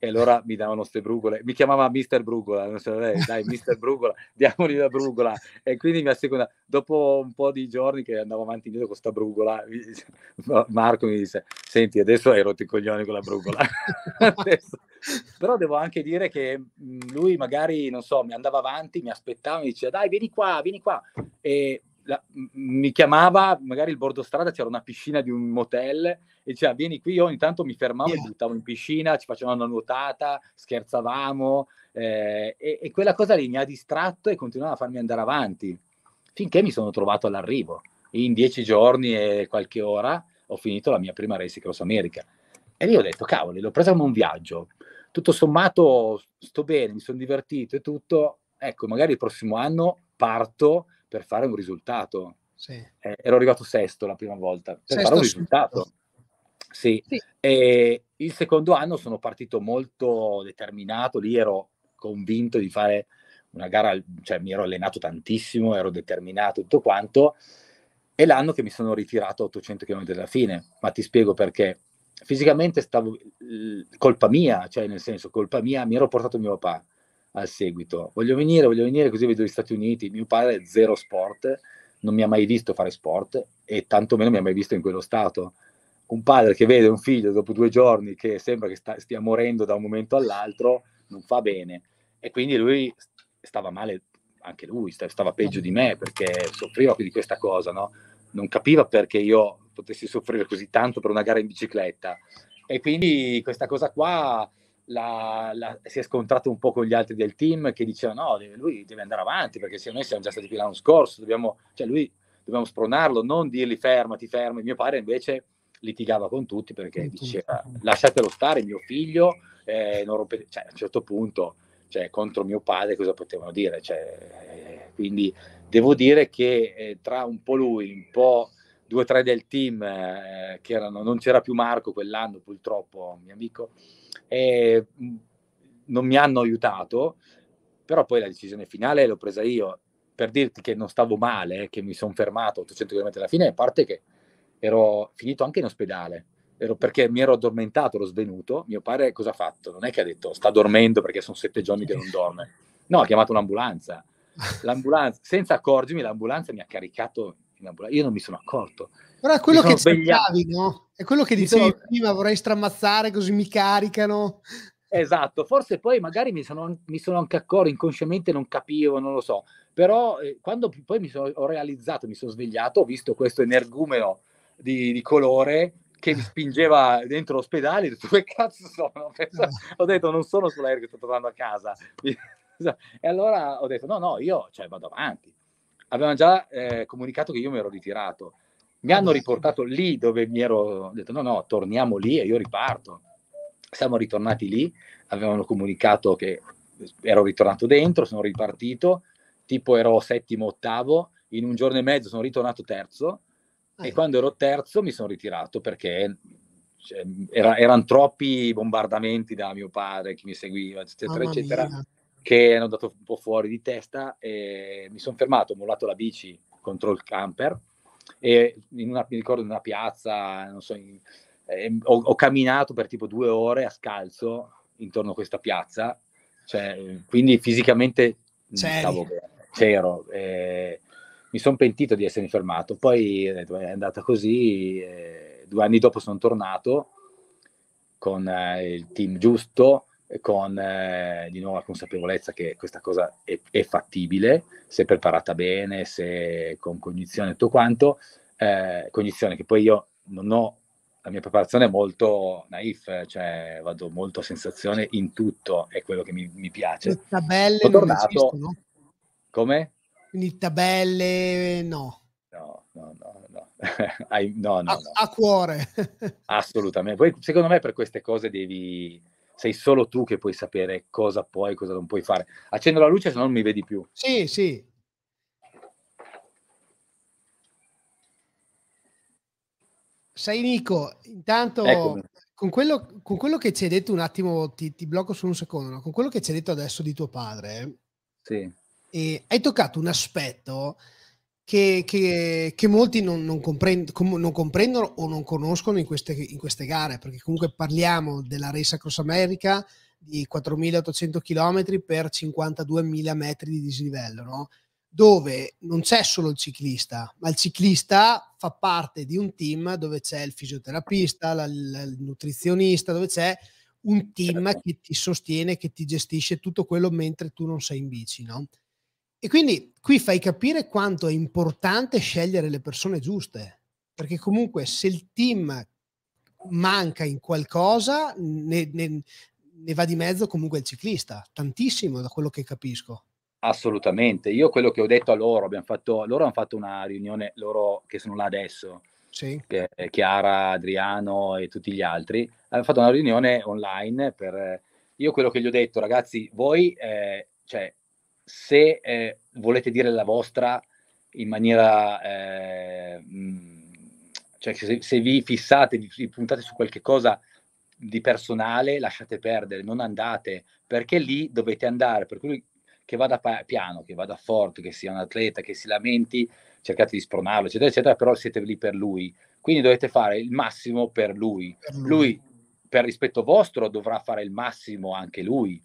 e allora mi davano ste brugole, mi chiamava Mister Brugola, non so, dai, dai Mister Brugola, diamogli la brugola, e quindi mi asseconda, dopo un po' di giorni che andavo avanti e indietro con questa brugola, Marco mi disse, senti adesso hai rotto i coglioni con la brugola, però devo anche dire che mhmm, lui magari, non so, mi andava avanti, mi aspettava, mi diceva dai vieni qua, vieni qua, e la, mi chiamava, magari il bordo strada c'era una piscina di un motel e diceva vieni qui, io ogni tanto mi fermavo, yeah. mi buttavo in piscina, ci facevamo una nuotata, scherzavamo eh, e, e, quella cosa lì mi ha distratto e continuava a farmi andare avanti finché mi sono trovato all'arrivo. In dieci giorni e qualche ora ho finito la mia prima Race Cross America e lì ho detto cavoli, l'ho presa come un viaggio. Tutto sommato sto bene, mi sono divertito e tutto. Ecco, magari il prossimo anno parto per fare un risultato. Sì. Eh, ero arrivato sesto la prima volta per sesto fare un risultato. Sì. sì. E il secondo anno sono partito molto determinato, lì ero convinto di fare una gara, cioè mi ero allenato tantissimo, ero determinato tutto quanto. E l'anno che mi sono ritirato a 800 km dalla fine, ma ti spiego perché. Fisicamente stavo colpa mia, cioè nel senso colpa mia, mi ero portato mio papà al seguito. Voglio venire, voglio venire, così vedo gli Stati Uniti. Mio padre è zero sport, non mi ha mai visto fare sport e tantomeno mi ha mai visto in quello stato. Un padre che vede un figlio dopo due giorni che sembra che sta, stia morendo da un momento all'altro non fa bene. E quindi lui stava male, anche lui stava peggio di me perché soffriva di questa cosa, no? Non capiva perché io potessi soffrire così tanto per una gara in bicicletta. E quindi questa cosa qua la, la, si è scontrato un po' con gli altri del team che dicevano no, lui deve andare avanti perché se noi siamo già stati qui l'anno scorso, dobbiamo, cioè lui, dobbiamo spronarlo, non dirgli fermati, fermi. Mio padre invece litigava con tutti perché diceva lasciatelo stare, mio figlio, eh, rompe... cioè, a un certo punto cioè, contro mio padre cosa potevano dire? Cioè, eh, quindi devo dire che eh, tra un po' lui, un po' due o tre del team, eh, che erano, non c'era più Marco quell'anno purtroppo, mio amico, e mm, non mi hanno aiutato, però poi la decisione finale l'ho presa io per dirti che non stavo male, eh, che mi sono fermato 800 km alla fine, a parte che ero finito anche in ospedale, ero perché mi ero addormentato, ero svenuto, mio padre cosa ha fatto? Non è che ha detto sta dormendo perché sono sette giorni che non dorme, no, ha chiamato un'ambulanza, l'ambulanza, senza accorgermi l'ambulanza mi ha caricato, io non mi sono accorto, però è quello che cercavi, no? È quello che dicevi sono... prima, vorrei stramazzare così mi caricano. Esatto, forse poi magari mi sono, mi sono anche accorto, inconsciamente non capivo, non lo so. Però eh, quando poi mi sono, ho realizzato, mi sono svegliato, ho visto questo energumeno di, di colore che mi spingeva dentro l'ospedale, ho detto, dove cazzo sono? Eh. ho detto, non sono sull'aereo che sto tornando a casa. e allora ho detto, no, no, io cioè, vado avanti. Avevano già eh, comunicato che io mi ero ritirato mi hanno riportato lì dove mi ero detto no, no, torniamo lì e io riparto. Siamo ritornati lì, avevano comunicato che ero ritornato dentro, sono ripartito, tipo ero settimo, ottavo, in un giorno e mezzo sono ritornato terzo ah, e eh. quando ero terzo mi sono ritirato perché cioè, era, erano troppi bombardamenti da mio padre che mi seguiva, eccetera, eccetera, che hanno dato un po' fuori di testa e mi sono fermato, ho mollato la bici contro il camper e una, mi ricordo in una piazza, non so, in, eh, ho, ho, camminato per tipo due ore a scalzo intorno a questa piazza, cioè, quindi fisicamente stavo, bene, c'ero. Eh, mi sono pentito di essermi fermato, poi eh, è andata così, eh, due anni dopo sono tornato con eh, il team giusto con eh, di nuovo la consapevolezza che questa cosa è, è, fattibile, se preparata bene, se con cognizione e tutto quanto, eh, cognizione che poi io non ho, la mia preparazione è molto naif, cioè vado molto a sensazione in tutto, è quello che mi, mi piace. Le tabelle Sono tornato, esistono? Come? Quindi tabelle no. No, no, no, no. no, no, A, a cuore. Assolutamente. Poi secondo me per queste cose devi sei solo tu che puoi sapere cosa puoi e cosa non puoi fare. Accendo la luce, se no non mi vedi più. Sì, sì. Sai Nico, intanto con quello, con quello che ci hai detto un attimo, ti, ti blocco solo un secondo, no? con quello che ci hai detto adesso di tuo padre, sì. Eh, hai toccato un aspetto che, che, che molti non, non, comprend, non, comprendono o non conoscono in queste, in queste, gare, perché comunque parliamo della Race Across America di 4.800 km per 52.000 metri di dislivello, no? dove non c'è solo il ciclista, ma il ciclista fa parte di un team dove c'è il fisioterapista, la, la, il nutrizionista, dove c'è un team certo. che ti sostiene, che ti gestisce tutto quello mentre tu non sei in bici, no? E quindi qui fai capire quanto è importante scegliere le persone giuste, perché comunque se il team manca in qualcosa, ne, ne, ne va di mezzo comunque il ciclista, tantissimo da quello che capisco. Assolutamente, io quello che ho detto a loro, fatto, loro hanno fatto una riunione, loro che sono là adesso, sì. che, Chiara, Adriano e tutti gli altri, hanno fatto una riunione online per... Io quello che gli ho detto, ragazzi, voi eh, cioè, se eh, volete dire la vostra in maniera, eh, mm, cioè se, se, vi fissate, vi puntate su qualche cosa di personale, lasciate perdere, non andate, perché lì dovete andare, per cui che vada pa- piano, che vada forte, che sia un atleta, che si lamenti, cercate di spronarlo, eccetera, eccetera, però siete lì per lui. Quindi dovete fare il massimo per lui. Per lui. lui, per rispetto vostro, dovrà fare il massimo anche lui,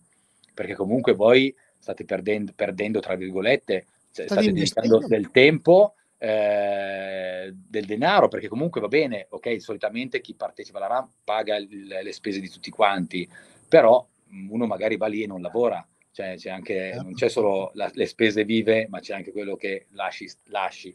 perché comunque voi state perdendo, perdendo tra virgolette, cioè, state investendo del tempo, eh, del denaro, perché comunque va bene, ok, solitamente chi partecipa alla RAM paga il, le spese di tutti quanti, però mm, uno magari va lì e non lavora. Cioè, c'è anche, certo. non c'è solo la, le spese vive, ma c'è anche quello che lasci. lasci.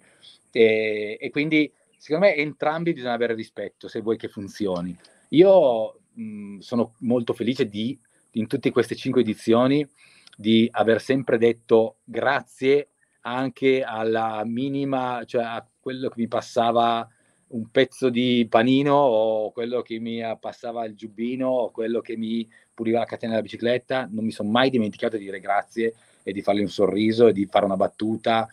E, e quindi, secondo me, entrambi bisogna avere rispetto se vuoi che funzioni. Io mh, mm, sono molto felice di, in tutte queste cinque edizioni, di aver sempre detto grazie anche alla minima, cioè a quello che mi passava un pezzo di panino o quello che mi passava il giubbino o quello che mi puliva la catena della bicicletta, non mi sono mai dimenticato di dire grazie e di fargli un sorriso e di fare una battuta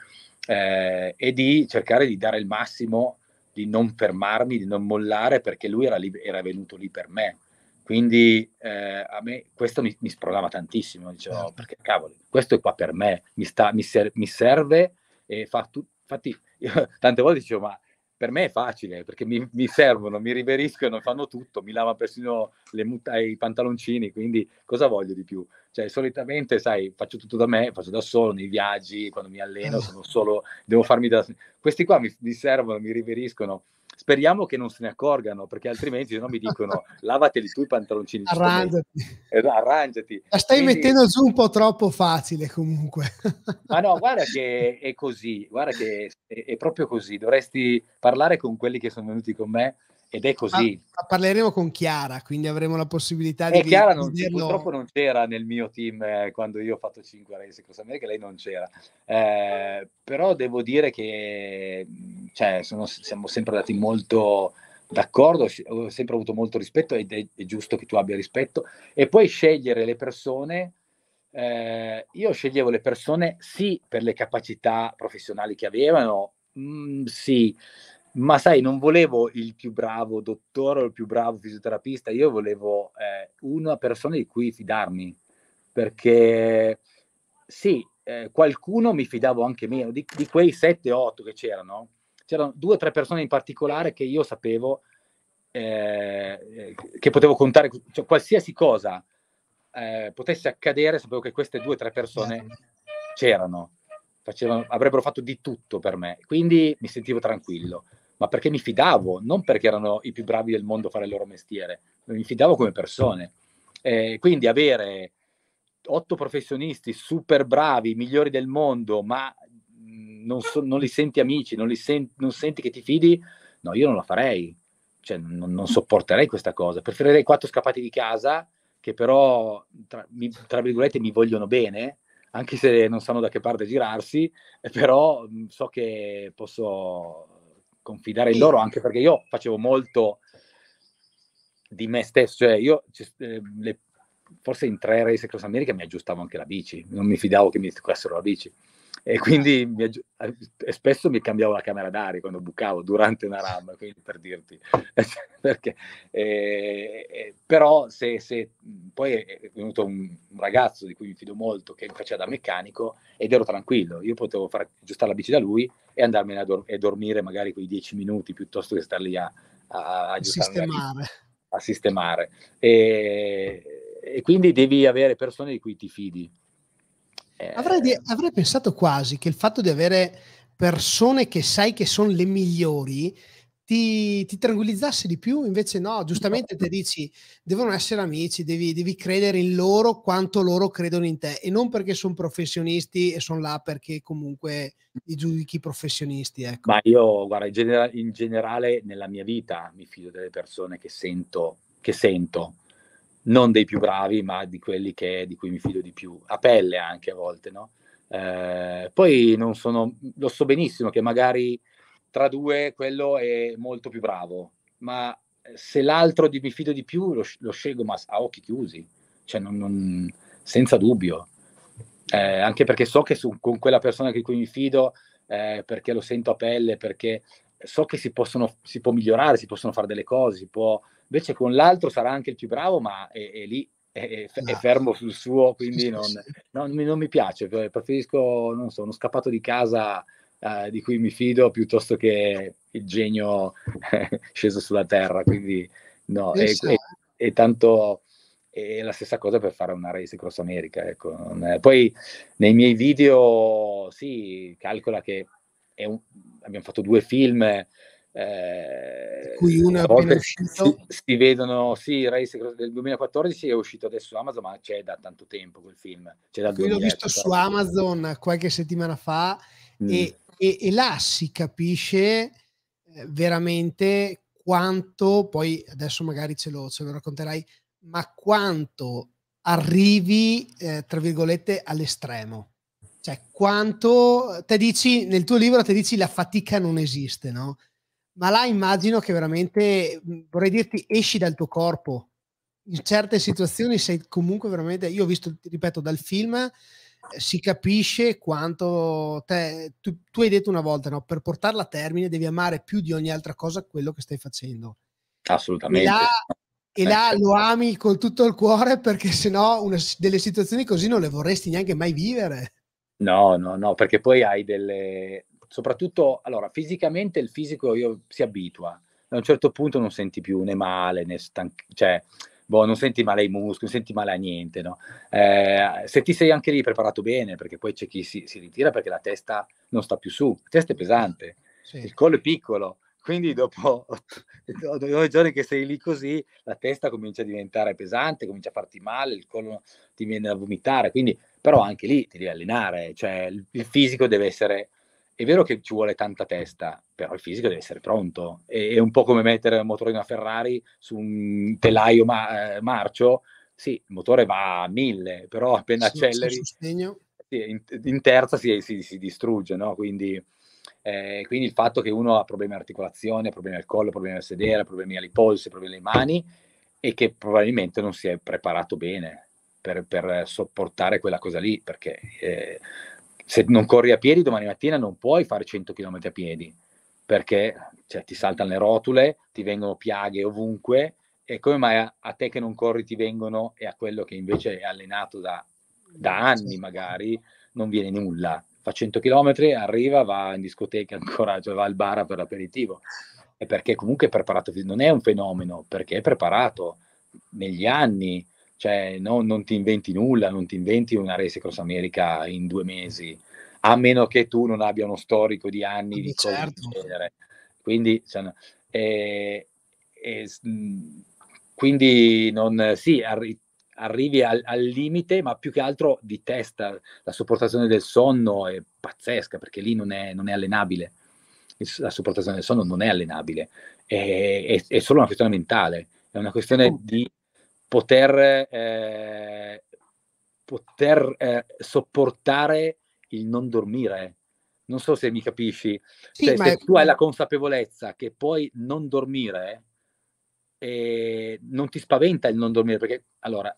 eh, e di cercare di dare il massimo, di non fermarmi, di non mollare perché lui era, lì, era venuto lì per me. Quindi eh, a me questo mi, mi spronava tantissimo, dicevo, no, oh, certo. perché cavolo, questo è qua per me, mi, sta, mi, ser- mi serve e fa tu- infatti io, tante volte dicevo, ma per me è facile, perché mi, mi servono, mi riveriscono, fanno tutto, mi lavano persino le muta- eh, i pantaloncini, quindi cosa voglio di più? Cioè, solitamente, sai, faccio tutto da me, faccio da solo, nei viaggi, quando mi alleno, eh. sono solo, devo farmi da... Questi qua mi, mi servono, mi riveriscono, Speriamo che non se ne accorgano, perché altrimenti se no mi dicono lavateli tu i pantaloncini. Arrangiati. Arrangiati. La stai Quindi... mettendo giù un po' troppo facile comunque. Ma no, guarda che è così, guarda che è, è proprio così. Dovresti parlare con quelli che sono venuti con me ed è così. Ma parleremo con Chiara, quindi avremo la possibilità e eh, di... Chiara non, dirlo... purtroppo non c'era nel mio team eh, quando io ho fatto 5 race in Cross che lei non c'era. Eh, però devo dire che cioè, sono, siamo sempre andati molto d'accordo, ho sempre avuto molto rispetto ed è, è giusto che tu abbia rispetto. E poi scegliere le persone... Eh, io sceglievo le persone sì per le capacità professionali che avevano, mh, sì ma sai, non volevo il più bravo dottore o il più bravo fisioterapista, io volevo eh, una persona di cui fidarmi, perché sì, eh, qualcuno mi fidavo anche meno, di, di quei 7-8 che c'erano, c'erano due o tre persone in particolare che io sapevo eh, eh che potevo contare, cioè qualsiasi cosa eh, potesse accadere, sapevo che queste due o tre persone c'erano. Facevano, avrebbero fatto di tutto per me, quindi mi sentivo tranquillo ma perché mi fidavo, non perché erano i più bravi del mondo a fare il loro mestiere, mi fidavo come persone. Eh, quindi avere otto professionisti super bravi, migliori del mondo, ma mm, non, so, non li senti amici, non, li sen- non senti che ti fidi, no, io non la farei, cioè, non, non, sopporterei questa cosa. Preferirei quattro scappati di casa che però, tra, mi, tra, virgolette, mi vogliono bene, anche se non sanno da che parte girarsi, però mm, so che posso confidare in loro, anche perché io facevo molto di me stesso, cioè io eh, le, forse in tre race cross America mi aggiustavo anche la bici, non mi fidavo che mi toccassero la bici e quindi mi, eh, e spesso mi cambiavo la camera d'aria quando bucavo durante una RAM, quindi per dirti, Perché, eh, eh, però se, se, mhmm, poi è venuto un ragazzo di cui mi fido molto che faceva da meccanico ed ero tranquillo, io potevo far aggiustare la bici da lui e andarmene a dor- e dormire magari quei dieci minuti piuttosto che star lì a, a, a sistemare. A sistemare. E, e quindi devi avere persone di cui ti fidi eh, avrei, avrei, pensato quasi che il fatto di avere persone che sai che sono le migliori ti, ti tranquillizzasse di più, invece no, giustamente te dici, devono essere amici, devi, devi credere in loro quanto loro credono in te e non perché sono professionisti e sono là perché comunque i giudichi professionisti. Ecco. Ma io, guarda, in, genera- in generale nella mia vita mi fido delle persone che sento, che sento non dei più bravi, ma di quelli che, di cui mi fido di più, a pelle anche a volte, no? Eh, poi non sono, lo so benissimo che magari tra due quello è molto più bravo, ma eh, se l'altro di, mi fido di più lo, lo scelgo ma a occhi chiusi, cioè non, non, senza dubbio, eh, anche perché so che su, con quella persona di cui mi fido, eh, perché lo sento a pelle, perché so che si, possono, si può migliorare, si possono fare delle cose, si può Invece con l'altro sarà anche il più bravo, ma è, è lì, è, è, fermo sul suo, quindi non, non, mi, non mi, piace, preferisco, non so, uno scappato di casa eh, di cui mi fido piuttosto che il genio sceso sulla terra, quindi no, eh è, è tanto e la stessa cosa per fare una race cross America. Ecco. Poi nei miei video, sì, calcola che un, abbiamo fatto due film eh, cui una appena uscito. Si, si, vedono, sì, Race del 2014 è uscito adesso su Amazon, ma c'è da tanto tempo quel film. C'è da l'ho visto su Amazon qualche settimana fa mm. e, e, e, là si capisce eh, veramente quanto, poi adesso magari ce lo, ce lo racconterai, ma quanto arrivi, eh, tra virgolette, all'estremo. Cioè, quanto te dici nel tuo libro, te dici la fatica non esiste, no? ma là immagino che veramente, vorrei dirti, esci dal tuo corpo. In certe situazioni sei comunque veramente, io ho visto, ripeto, dal film eh, si capisce quanto te, tu, tu, hai detto una volta, no? per portarla a termine devi amare più di ogni altra cosa quello che stai facendo. Assolutamente. E là, e là lo eh. ami con tutto il cuore perché sennò una, delle situazioni così non le vorresti neanche mai vivere. No, no, no, perché poi hai delle, soprattutto allora, fisicamente il fisico io, si abitua, a un certo punto non senti più né male né stanche, cioè, boh, non senti male ai muscoli, non senti male a niente. No? Eh, se ti sei anche lì preparato bene, perché poi c'è chi si, si ritira perché la testa non sta più su, la testa è pesante, sì. il collo è piccolo, quindi dopo due giorni che sei lì così, la testa comincia a diventare pesante, comincia a farti male, il collo ti viene a vomitare, quindi però anche lì ti devi allenare, cioè il, il fisico deve essere è vero che ci vuole tanta testa, però il fisico deve essere pronto. È, è un po' come mettere un di una Ferrari su un telaio ma- eh, marcio. Sì, il motore va a mille, però appena sì, acceleri... In, in, terza si, si, si distrugge, no? Quindi, eh, quindi, il fatto che uno ha problemi di articolazione, problemi al collo, problemi al sedere, problemi alle polsi, problemi alle mani e che probabilmente non si è preparato bene per, per sopportare quella cosa lì, perché eh, se non corri a piedi domani mattina non puoi fare 100 km a piedi perché cioè, ti saltano le rotule, ti vengono piaghe ovunque e come mai a, a, te che non corri ti vengono e a quello che invece è allenato da, da anni magari non viene nulla. Fa 100 km, arriva, va in discoteca ancora, cioè va al bar per l'aperitivo. E perché comunque è preparato, non è un fenomeno, perché è preparato negli anni, cioè no, non ti inventi nulla, non ti inventi una race cross America in due mesi, a meno che tu non abbia uno storico di anni di certo. genere. Quindi, cioè, eh, eh, quindi non, sì, arri- arrivi al, al, limite, ma più che altro di testa, la sopportazione del sonno è pazzesca perché lì non è, non è allenabile. La sopportazione del sonno non è allenabile, è, è, è solo una questione mentale, è una questione di poter, eh, poter eh, sopportare il non dormire. Non so se mi capisci. Sì, cioè, se tu hai la consapevolezza che puoi non dormire, eh, non ti spaventa il non dormire, perché allora,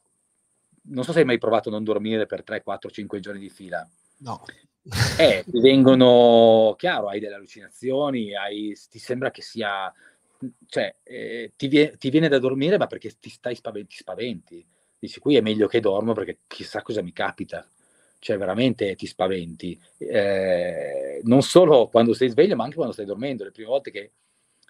non so se hai mai provato a non dormire per 3, 4, 5 giorni di fila. No. Eh, ti vengono, chiaro, hai delle allucinazioni, hai, ti sembra che sia cioè, eh, ti, vie- ti, viene da dormire, ma perché ti, stai spavent- spaventi. Dici, qui è meglio che dormo perché chissà cosa mi capita. Cioè, veramente ti spaventi. Eh, non solo quando sei sveglio, ma anche quando stai dormendo. Le prime volte che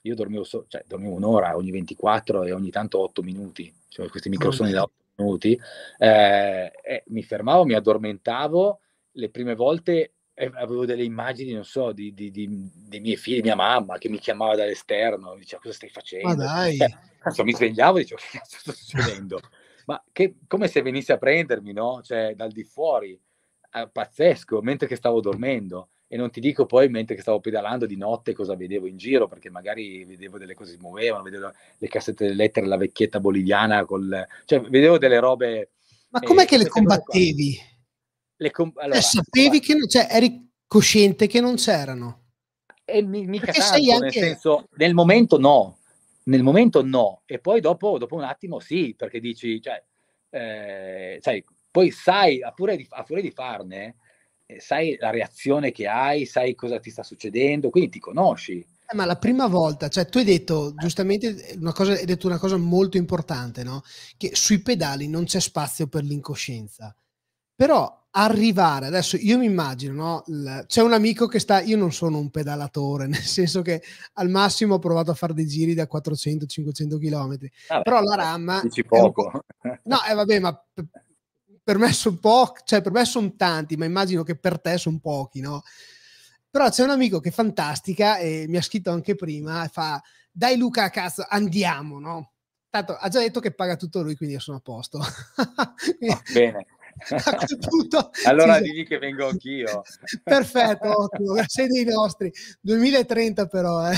io dormivo, so- cioè, dormivo un'ora ogni 24 e ogni tanto 8 minuti, cioè, questi mm. microsoni da 8 minuti, eh, eh, mi fermavo, mi addormentavo. Le prime volte eh, avevo delle immagini, non so, di, di, di, di miei figli, mia mamma che mi chiamava dall'esterno, diceva cosa stai facendo? Ma dai! Eh, cazzo, mi svegliavo e dicevo che cazzo sta succedendo? Ma che, come se venisse a prendermi, no? Cioè, dal di fuori, eh, pazzesco, mentre che stavo dormendo. E non ti dico poi, mentre che stavo pedalando di notte, cosa vedevo in giro, perché magari vedevo delle cose che si muovevano, vedevo le cassette delle lettere, la vecchietta boliviana, col... cioè vedevo delle robe... Ma eh, com'è eh, che le combattevi? Cose le comp- eh, allora, eh, sapevi che non, cioè, eri cosciente che non c'erano. E mi, mica tanto, nel senso, nel momento no, nel momento no, e poi dopo, dopo un attimo sì, perché dici, cioè, eh, sai, poi sai, a pure di, di, farne, eh, sai la reazione che hai, sai cosa ti sta succedendo, quindi ti conosci. Eh, ma la prima volta, cioè tu hai detto eh. giustamente una cosa, hai detto una cosa molto importante, no? Che sui pedali non c'è spazio per l'incoscienza. Però arrivare adesso io mi immagino no? Il, c'è un amico che sta io non sono un pedalatore nel senso che al massimo ho provato a fare dei giri da 400 500 km ah, però la RAM dici poco un, no e eh, vabbè ma per, per me sono pochi cioè per me sono tanti ma immagino che per te sono pochi no però c'è un amico che è fantastica e mi ha scritto anche prima fa dai Luca cazzo andiamo no tanto ha già detto che paga tutto lui quindi io sono a posto quindi, ah, bene a quel punto allora ci... che vengo anch'io perfetto ottimo sei dei nostri 2030 però eh.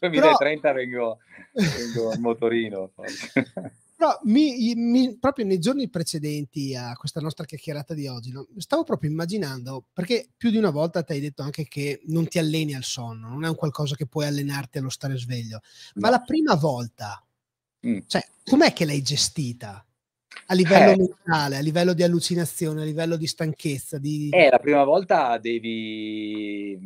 2030 però... vengo vengo a motorino però mi, mi, proprio nei giorni precedenti a questa nostra chiacchierata di oggi no, stavo proprio immaginando perché più di una volta ti hai detto anche che non ti alleni al sonno non è un qualcosa che puoi allenarti allo stare sveglio ma no. la prima volta Mm. Cioè, com'è che l'hai gestita? a livello eh. mentale, a livello di allucinazione, a livello di stanchezza. Di... Eh, la prima volta devi,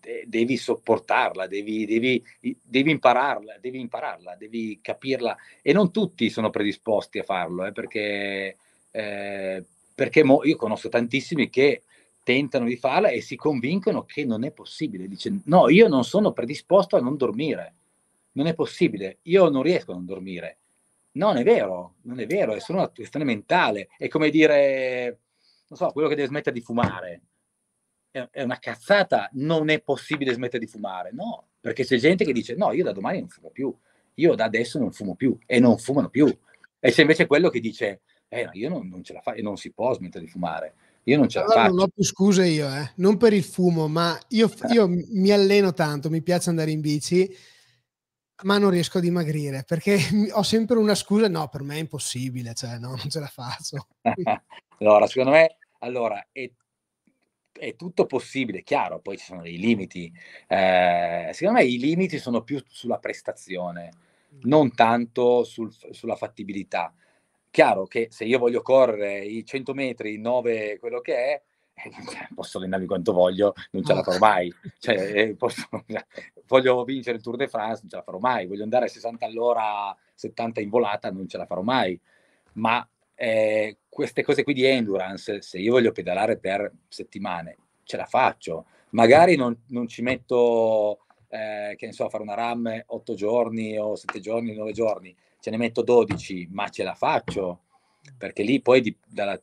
de- devi sopportarla, devi, devi, devi, impararla, devi impararla, devi capirla. E non tutti sono predisposti a farlo, eh, perché, eh, perché mo- io conosco tantissimi che tentano di farla e si convincono che non è possibile. Dice, no, io non sono predisposto a non dormire. Non è possibile, io non riesco a non dormire non è vero, non è vero, è solo una questione mentale. È come dire, non so, quello che deve smettere di fumare. È, è una cazzata, non è possibile smettere di fumare. No, perché c'è gente che dice, no, io da domani non fumo più, io da adesso non fumo più e non fumano più. E c'è invece quello che dice, eh no, io non, non ce la faccio, non si può smettere di fumare. Io non ce la allora faccio. Non ho più scuse io, eh. non per il fumo, ma io, eh. io mi alleno tanto, mi piace andare in bici ma non riesco a dimagrire perché ho sempre una scusa, no, per me è impossibile, cioè no, non ce la faccio. allora, secondo me, allora, è, è, tutto possibile, chiaro, poi ci sono dei limiti. Eh, secondo me i limiti sono più sulla prestazione, mm. non tanto sul, sulla fattibilità. Chiaro che se io voglio correre i 100 metri, 9, quello che è, cioè, posso allenarmi quanto voglio, non ce la farò mai. Cioè, eh, posso, cioè, voglio vincere il Tour de France, non ce la farò mai. Voglio andare a 60 all'ora, 70 in volata, non ce la farò mai. Ma eh, queste cose qui di endurance, se io voglio pedalare per settimane, ce la faccio. Magari non, non ci metto, eh, che ne so, fare una RAM 8 giorni o 7 giorni, 9 giorni, ce ne metto 12, ma ce la faccio. Perché lì poi di, dalla,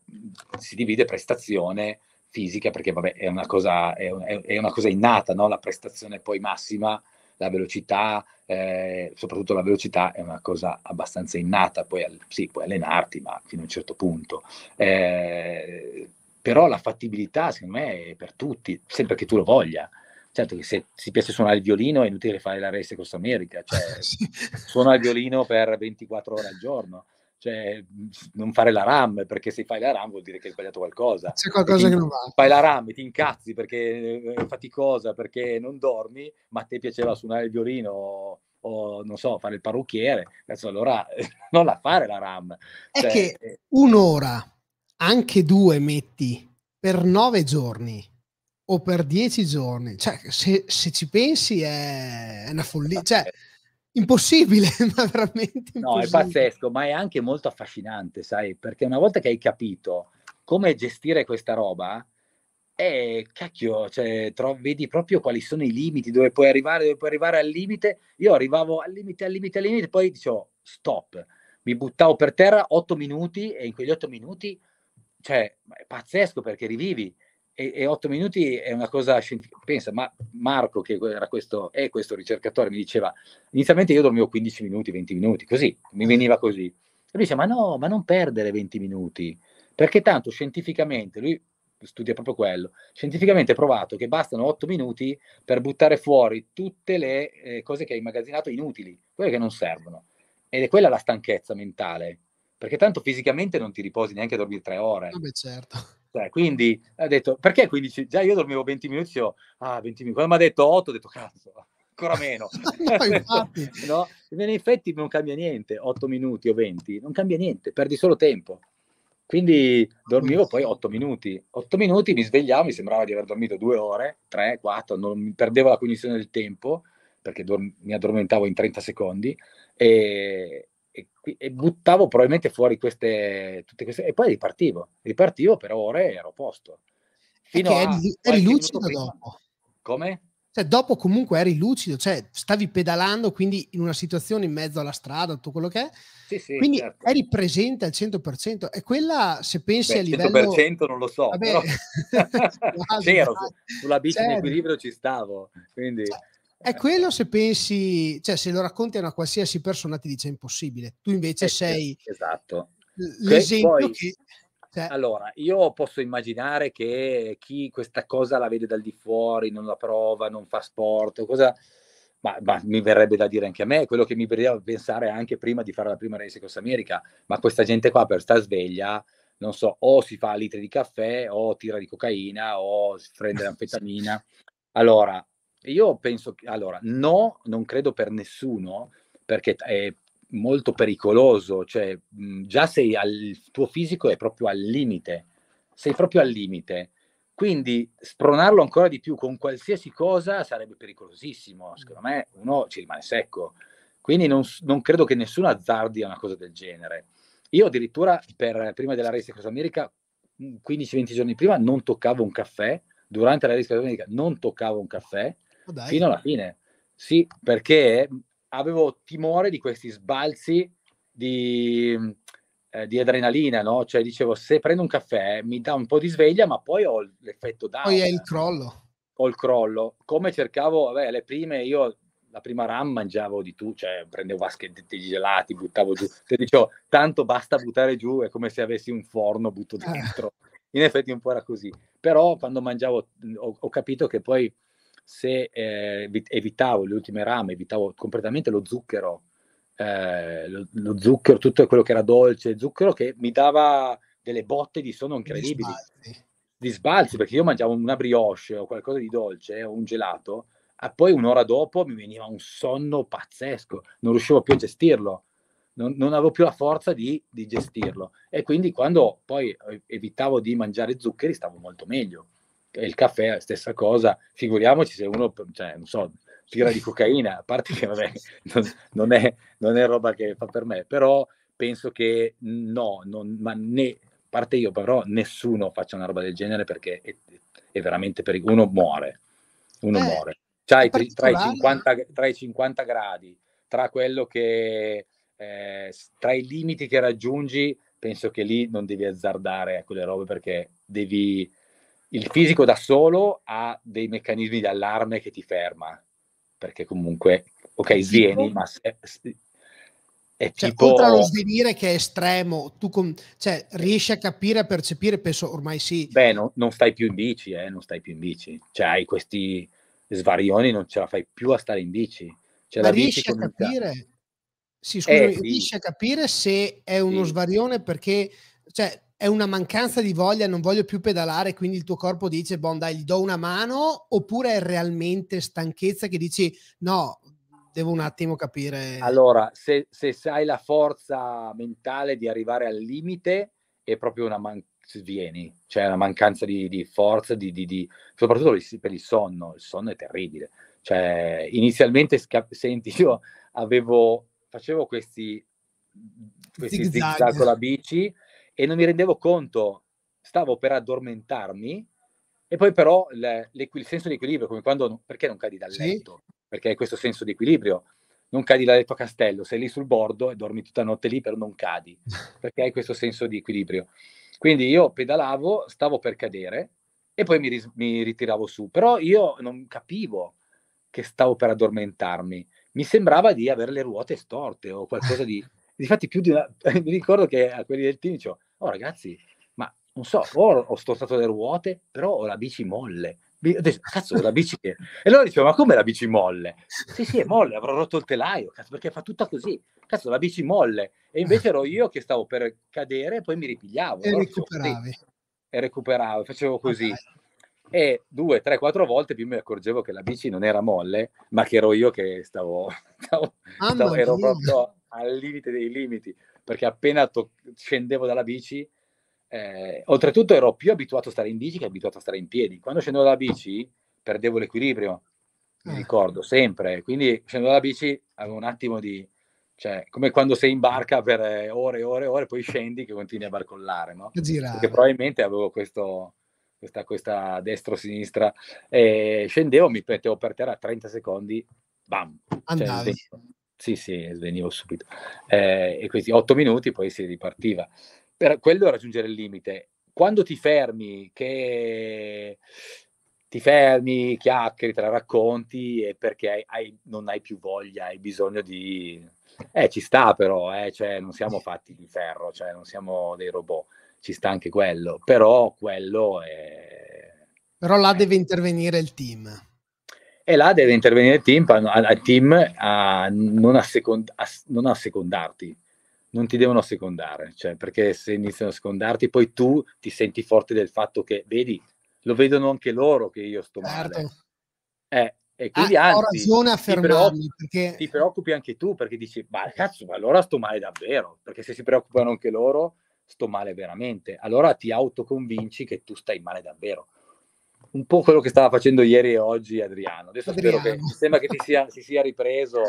si divide prestazione fisica, perché vabbè, è una cosa, è, un, è una cosa innata, no? la prestazione poi massima, la velocità, eh, soprattutto la velocità è una cosa abbastanza innata, poi sì, puoi allenarti, ma fino a un certo punto. Eh, però la fattibilità, secondo me, è per tutti, sempre che tu lo voglia. Certo che se ti piace suonare il violino è inutile fare la race Costa America, cioè suona il violino per 24 ore al giorno cioè mhmm, non fare la RAM, perché se fai la RAM vuol dire che hai sbagliato qualcosa. C'è qualcosa ti, che non va. Fai la RAM, ti incazzi perché eh, è faticosa, perché non dormi, ma a te piaceva suonare il violino o non so, fare il parrucchiere, adesso allora non la fare la RAM. È cioè, che eh un'ora, anche due metti, per nove giorni o per dieci giorni, cioè se, se ci pensi è, una follia, cioè eh impossibile, ma veramente impossibile. No, è pazzesco, ma è anche molto affascinante, sai, perché una volta che hai capito come gestire questa roba, eh, cacchio, cioè, tro- vedi proprio quali sono i limiti, dove puoi arrivare, dove puoi arrivare al limite. Io arrivavo al limite, al limite, al limite, poi dicevo stop, mi buttavo per terra otto minuti e in quegli otto minuti, cioè, è pazzesco perché rivivi e, e otto minuti è una cosa scientifica. Pensa, ma Marco, che era questo, è questo ricercatore, mi diceva, inizialmente io dormivo 15 minuti, 20 minuti, così, mi veniva così. E lui dice, ma no, ma non perdere 20 minuti, perché tanto scientificamente, lui studia proprio quello, scientificamente è provato che bastano otto minuti per buttare fuori tutte le eh, cose che hai immagazzinato inutili, quelle che non servono. Ed è quella la stanchezza mentale, perché tanto fisicamente non ti riposi neanche a dormire tre ore. Vabbè, certo cioè, quindi ha detto, perché 15? Già io dormivo 20 minuti, io, ah, 20 minuti. Quando mi ha detto 8, ho detto, cazzo, ancora meno. no, in effetti non cambia niente, 8 minuti o 20, non cambia niente, perdi solo tempo. Quindi dormivo poi 8 minuti. 8 minuti mi svegliavo, mi sembrava di aver dormito 2 ore, 3, 4, non perdevo la cognizione del tempo perché dorm- mi addormentavo in 30 secondi e, e, e, buttavo probabilmente fuori queste, tutte queste e poi ripartivo, ripartivo per ore e ero a posto. Fino Perché eri, eri lucido dopo. Come? Cioè, dopo comunque eri lucido, cioè stavi pedalando, quindi in una situazione in mezzo alla strada, tutto quello che è. Sì, sì, quindi certo. eri presente al 100%. E quella, se pensi Beh, a livello... 100% non lo so, Vabbè. però... C'ero, sulla bici certo. in cioè, equilibrio ci stavo, quindi... Cioè, è eh. quello se pensi, cioè se lo racconti a una qualsiasi persona ti dice impossibile, tu invece eh, sei esatto. Cioè, l'esempio Poi, che cioè... Allora, io posso immaginare che chi questa cosa la vede dal di fuori, non la prova, non fa sport, cosa... Ma, ma, mi verrebbe da dire anche a me, quello che mi verrebbe da pensare anche prima di fare la prima race Costa America, ma questa gente qua per star sveglia, non so, o si fa litri di caffè, o tira di cocaina, o si prende l'anfetamina. Allora, io penso che, allora, no, non credo per nessuno, perché è molto pericoloso, cioè mh, mhmm, già sei al, tuo fisico è proprio al limite, sei proprio al limite. Quindi spronarlo ancora di più con qualsiasi cosa sarebbe pericolosissimo, secondo me uno ci rimane secco. Quindi non, non credo che nessuno azzardi a una cosa del genere. Io addirittura per, prima della Race Cross America, 15-20 mhmm, giorni prima, non toccavo un caffè, durante la Race Cross America non toccavo un caffè, oh, fino alla fine. Sì, perché avevo timore di questi sbalzi di, eh, di adrenalina, no? Cioè dicevo, se prendo un caffè mi dà un po' di sveglia, ma poi ho l'effetto down. Poi è il crollo. Ho il crollo. Come cercavo, vabbè, le prime io la prima RAM mangiavo di tu, cioè prendevo vasche di gelati, buttavo giù. Cioè, dicevo, tanto basta buttare giù, è come se avessi un forno, butto eh. dentro. In effetti un po' era così. Però quando mangiavo ho, ho capito che poi se eh, evitavo le ultime rame, evitavo completamente lo zucchero, eh, lo, lo, zucchero, tutto quello che era dolce, zucchero che mi dava delle botte di sonno incredibili, di sbalzi, di sbalzi perché io mangiavo una brioche o qualcosa di dolce eh, o un gelato, e poi un'ora dopo mi veniva un sonno pazzesco, non riuscivo più a gestirlo. Non, non, avevo più la forza di, di, gestirlo. E quindi quando poi eh, evitavo di mangiare zuccheri stavo molto meglio il caffè, stessa cosa, figuriamoci se uno, cioè, non so, tira di cocaina, a parte che vabbè, non, non, è, non è roba che fa per me, però penso che no, non, ma ne, parte io però nessuno faccia una roba del genere perché è, è veramente pericoloso. Uno muore, uno eh, muore. Cioè, tra, tra, i 50, tra, i 50, gradi, tra quello che, eh, tra i limiti che raggiungi, penso che lì non devi azzardare a quelle robe perché devi, il fisico da solo ha dei meccanismi di allarme che ti ferma, perché comunque, ok, vieni ma se, è cioè, tipo... Oltre allo svenire che è estremo, tu com... cioè, riesci a capire, a percepire, penso ormai sì. Beh, no, non stai più in bici, eh, non stai più in bici. Cioè, hai questi svarioni, non ce la fai più a stare in bici. Cioè, Ma riesci bici a comincia... capire? Sì, eh, scusami, eh, sì. riesci a capire se è uno sì. svarione perché... Cioè, è una mancanza di voglia, non voglio più pedalare, quindi il tuo corpo dice, bon dai, gli do una mano, oppure è realmente stanchezza che dici, no, devo un attimo capire. Allora, se, se hai la forza mentale di arrivare al limite, è proprio una mancanza svieni, c'è cioè una mancanza di, di forza, di, di, di, soprattutto per il sonno, il sonno è terribile. Cioè, inizialmente, sca- senti, io avevo, facevo questi, questi zigzag con la bici e non mi rendevo conto, stavo per addormentarmi e poi però le, le, il senso di equilibrio, come quando, perché non cadi dal letto? Perché hai questo senso di equilibrio, non cadi dal letto a castello, sei lì sul bordo e dormi tutta notte lì però non cadi, perché hai questo senso di equilibrio. Quindi io pedalavo, stavo per cadere e poi mi, mi ritiravo su, però io non capivo che stavo per addormentarmi, mi sembrava di avere le ruote storte o qualcosa di... Difatti, più di una, mi ricordo che a quelli del team dicevo, oh ragazzi, ma non so, o ho stortato le ruote, però ho la bici molle. cazzo, la bici che... E loro dicevano, ma come la bici molle? Sì, sì, è molle, avrò rotto il telaio, cazzo, perché fa tutta così. Cazzo, la bici molle. E invece ero io che stavo per cadere e poi mi ripigliavo. E recuperavi. Così. e recuperavo, facevo così. Okay. E due, tre, quattro volte più mi accorgevo che la bici non era molle, ma che ero io che stavo... stavo, stavo ero proprio al limite dei limiti, perché appena to- scendevo dalla bici, eh, oltretutto ero più abituato a stare in bici che abituato a stare in piedi. Quando scendevo dalla bici perdevo l'equilibrio, mi eh. ricordo sempre. Quindi scendendo dalla bici avevo un attimo di... Cioè, come quando sei in barca per eh, ore e ore e ore, poi scendi che continui a barcollare, no? Girare. Perché probabilmente avevo questo, questa, questa destro-sinistra. E scendevo, mi mettevo per terra 30 secondi, bam! Andavi. Cioè, sì, sì, svenivo subito. Eh, e questi otto minuti poi si ripartiva. Per quello raggiungere il limite. Quando ti fermi, che ti fermi, chiacchieri, te racconti e perché hai, hai, non hai più voglia, hai bisogno di... Eh, ci sta però, eh, cioè, non siamo fatti di ferro, cioè, non siamo dei robot, ci sta anche quello, però quello è... Però là eh. deve intervenire il team e là deve intervenire il team, il team a, non, assecond, a, non assecondarti, non ti devono secondare, cioè, perché se iniziano a secondarti poi tu ti senti forte del fatto che, vedi, lo vedono anche loro che io sto certo. male. Eh, e quindi ah, anzi, ragione a fermarmi, ti, perché... ti preoccupi anche tu perché dici, ma cazzo, ma allora sto male davvero, perché se si preoccupano anche loro, sto male veramente. Allora ti autoconvinci che tu stai male davvero un po' quello che stava facendo ieri e oggi Adriano. Adesso Adriano. spero che sembra che ti sia, si sia ripreso.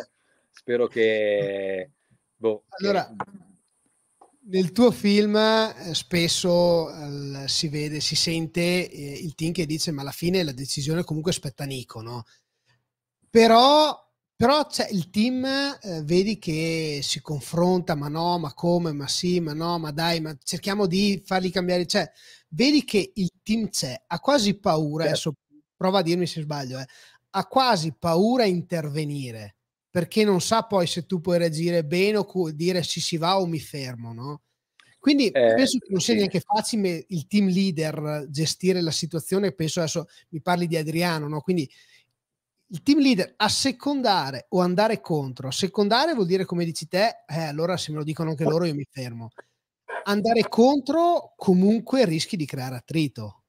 Spero che. Boh, allora, che... nel tuo film eh, spesso eh, si vede, si sente eh, il team che dice: Ma alla fine la decisione comunque spetta a Nico, no? Però. Però c'è il team, eh, vedi che si confronta, ma no, ma come, ma sì, ma no, ma dai, ma cerchiamo di farli cambiare. Cioè, vedi che il team c'è, ha quasi paura, certo. adesso prova a dirmi se sbaglio, eh, ha quasi paura a intervenire perché non sa poi se tu puoi reagire bene o dire si si va o mi fermo, no? Quindi eh, penso che non sia sì. neanche facile il team leader gestire la situazione, penso adesso mi parli di Adriano, no? Quindi il team leader a secondare o andare contro, a secondare vuol dire come dici te, eh, allora se me lo dicono anche loro io mi fermo andare contro comunque rischi di creare attrito.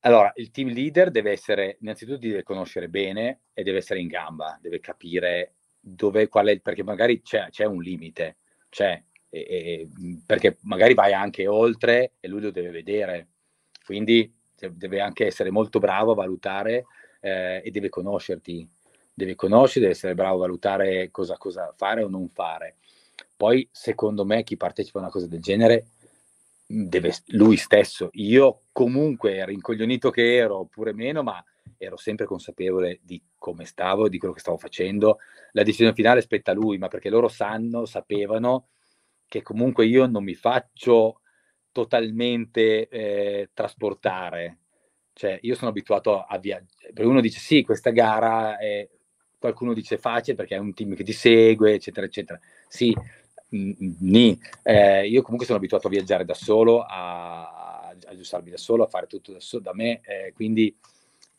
Allora, il team leader deve essere, innanzitutto deve conoscere bene e deve essere in gamba, deve capire dove, qual è, perché magari c'è, c'è un limite, c'è, e, e, perché magari vai anche oltre e lui lo deve vedere. Quindi deve anche essere molto bravo a valutare eh, e deve conoscerti, deve conoscere, deve essere bravo a valutare cosa, cosa fare o non fare. Poi, secondo me, chi partecipa a una cosa del genere deve lui stesso. Io comunque, rincoglionito che ero, oppure meno, ma ero sempre consapevole di come stavo, di quello che stavo facendo. La decisione finale spetta a lui, ma perché loro sanno, sapevano che comunque io non mi faccio totalmente eh, trasportare. Cioè, io sono abituato a viaggiare. Uno dice sì, questa gara è... Qualcuno dice facile perché è un team che ti segue, eccetera, eccetera. Sì, Nì. Eh, io comunque sono abituato a viaggiare da solo, a, a aggiustarmi da solo, a fare tutto da, solo, da me, eh, quindi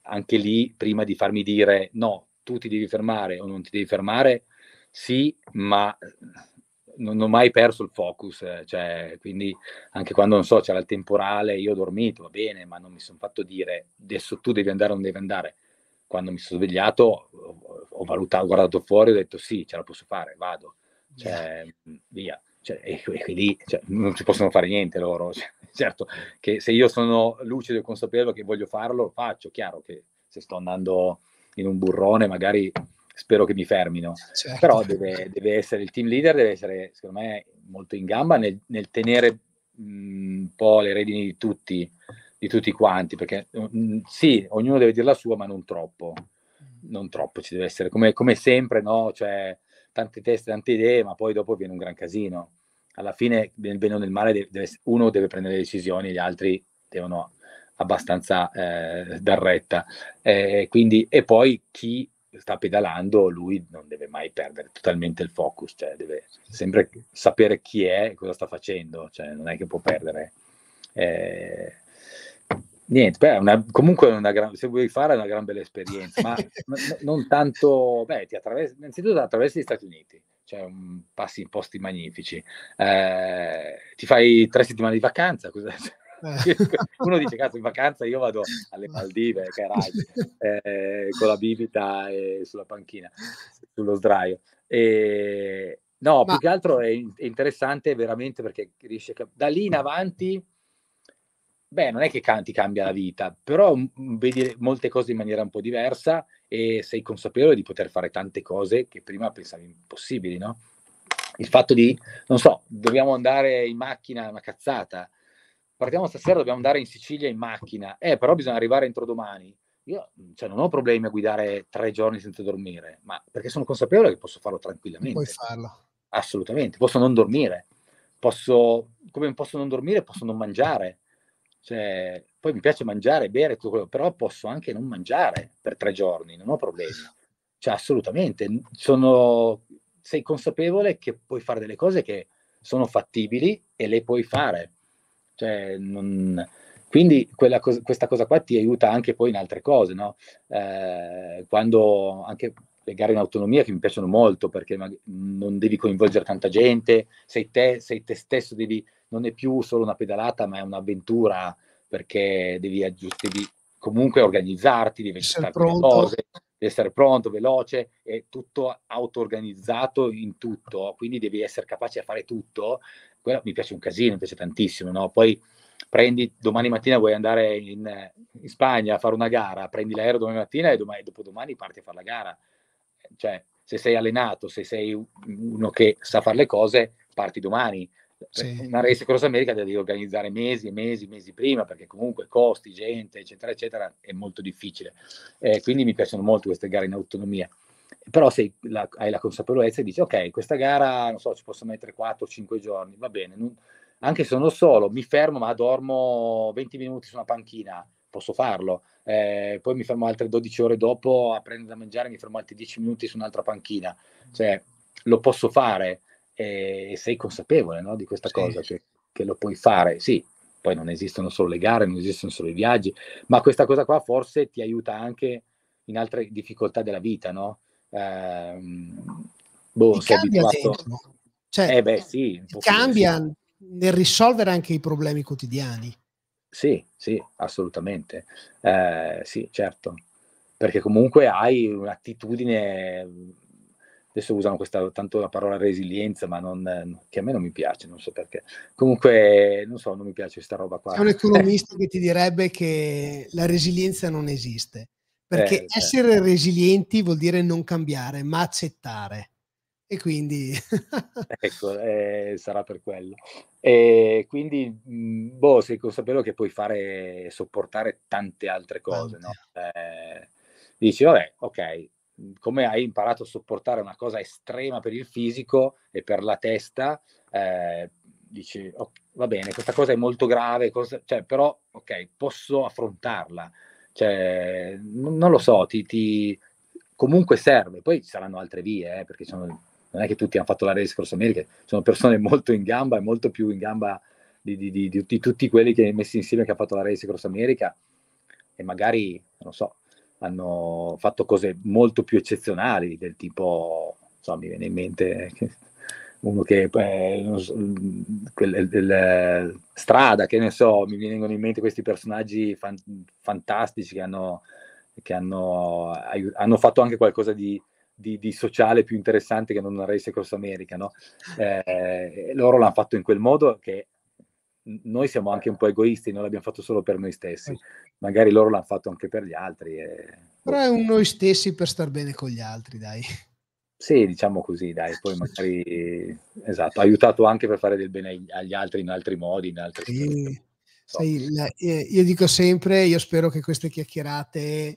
anche lì prima di farmi dire no, tu ti devi fermare o non ti devi fermare, sì, ma eh, non ho mai perso il focus, eh, cioè, quindi anche quando non so, c'era il temporale, io ho dormito, va bene, ma non mi sono fatto dire adesso tu devi andare o non devi andare. Quando mi sono svegliato ho, ho valutato, ho guardato fuori, ho detto sì, ce la posso fare, vado cioè, mm, via. Cioè, e, e lì cioè, non ci possono fare niente loro. Cioè, certo che se io sono lucido e consapevole che voglio farlo, lo faccio. Chiaro che se sto andando in un burrone, magari spero che mi fermino. Certo. Però deve, deve, essere il team leader, deve essere, secondo me, molto in gamba nel, nel tenere mm, un po' le redini di tutti, di tutti quanti, perché mh, mm, sì, ognuno deve dire la sua, ma non troppo. Non troppo ci deve essere, come, come sempre, no? Cioè, tante teste, tante idee, ma poi dopo viene un gran casino. Alla fine, nel bene o nel male, deve, uno deve prendere le decisioni, gli altri devono abbastanza eh, dar retta. Eh, quindi, e poi chi sta pedalando, lui non deve mai perdere totalmente il focus, cioè deve sempre sapere chi è e cosa sta facendo, cioè non è che può perdere. Eh, Niente, beh, una, comunque una gran, se vuoi fare è una gran bella esperienza, ma n- non tanto, beh, ti attraversi, innanzitutto attraversi gli Stati Uniti, cioè um, passi in posti magnifici, eh, ti fai tre settimane di vacanza, cosa, eh. uno dice cazzo in vacanza io vado alle eh. Maldive carai, eh, con la bibita e sulla panchina sullo sdraio e, no Ma... più che altro è, interessante veramente perché riesce a... da lì in mm. avanti beh, non è che canti cambia la vita, però mhmm, mhmm, vedi molte cose in maniera un po' diversa e sei consapevole di poter fare tante cose che prima pensavi impossibili, no? Il fatto di, non so, dobbiamo andare in macchina, una cazzata. Partiamo stasera, dobbiamo andare in Sicilia in macchina. Eh, però bisogna arrivare entro domani. Io mhmm, cioè, non ho problemi a guidare tre giorni senza dormire, ma perché sono consapevole che posso farlo tranquillamente. Puoi farlo. Assolutamente. Posso non dormire. Posso, come posso non dormire, posso non mangiare cioè, poi mi piace mangiare, bere, tutto quello, però posso anche non mangiare per tre giorni, non ho problemi. Cioè, assolutamente, sono, sei consapevole che puoi fare delle cose che sono fattibili e le puoi fare. Cioè, non, quindi cosa, questa cosa qua ti aiuta anche poi in altre cose, no? Eh, quando anche le gare in autonomia che mi piacciono molto perché non devi coinvolgere tanta gente, sei te, sei te stesso, devi non è più solo una pedalata, ma è un'avventura perché devi, aggiust- comunque organizzarti, devi aggiustare le cose, devi essere pronto, veloce, è tutto auto-organizzato in tutto, quindi devi essere capace a fare tutto. Quello mi piace un casino, mi piace tantissimo, no? Poi prendi domani mattina vuoi andare in, in, Spagna a fare una gara, prendi l'aereo domani mattina e domani, dopodomani parti a fare la gara. Cioè, se sei allenato, se sei uno che sa fare le cose, parti domani. Cioè, sì. Una race Cross America la devi organizzare mesi e mesi e mesi prima perché comunque costi, gente, eccetera, eccetera, è molto difficile. Eh, quindi mi piacciono molto queste gare in autonomia. Però se la, hai la consapevolezza e dici, ok, questa gara, non so, ci posso mettere 4 5 giorni, va bene, non, anche se sono solo, mi fermo ma dormo 20 minuti su una panchina, posso farlo. Eh, poi mi fermo altre 12 ore dopo a prendere da mangiare, mi fermo altri 10 minuti su un'altra panchina. Cioè, lo posso fare e, sei consapevole no, di questa sì. cosa, che, che lo puoi fare. Sì, poi non esistono solo le gare, non esistono solo i viaggi, ma questa cosa qua forse ti aiuta anche in altre difficoltà della vita, no? Eh, boh, ti sei abituato... Cioè, eh beh, sì, cambia sì. nel risolvere anche i problemi quotidiani. Sì, sì, assolutamente. Eh, sì, certo. Perché comunque hai un'attitudine adesso usano questa, tanto la parola resilienza, ma non, che a me non mi piace, non so perché. Comunque, non so, non mi piace questa roba qua. C'è un economista che ti direbbe che la resilienza non esiste, perché eh, certo. essere eh. resilienti vuol dire non cambiare, ma accettare. E quindi... ecco, eh, sarà per quello. E quindi, mhmm, boh, sei consapevole che puoi fare, e sopportare tante altre cose, Vabbè. no? Eh, dici, vabbè, ok, come hai imparato a sopportare una cosa estrema per il fisico e per la testa, eh, dici oh, va bene, questa cosa è molto grave, cosa, cioè, però ok, posso affrontarla. Cioè, n- non lo so, ti, ti, comunque serve. Poi ci saranno altre vie, eh, perché sono, non è che tutti hanno fatto la race cross America, sono persone molto in gamba e molto più in gamba di, di, di, di tutti quelli che messi insieme che hanno fatto la race cross America e magari, non lo so, hanno fatto cose molto più eccezionali del tipo, so, mi viene in mente uno che eh, so, mm, quel, del, eh, strada, che ne so, mi vengono in mente questi personaggi fan, fantastici che, hanno, che hanno, hanno fatto anche qualcosa di, di, di, sociale più interessante che non Race Cross America, no? eh, loro l'hanno fatto in quel modo che noi siamo anche un po' eh. egoisti, non l'abbiamo fatto solo per noi stessi, magari loro l'hanno fatto anche per gli altri. E... Però è un noi stessi per star bene con gli altri, dai. Sì, diciamo così, dai, poi magari, esatto, aiutato anche per fare del bene agli altri in altri modi, in altri... Sì. Sai, la, eh, io dico sempre, io spero che queste chiacchierate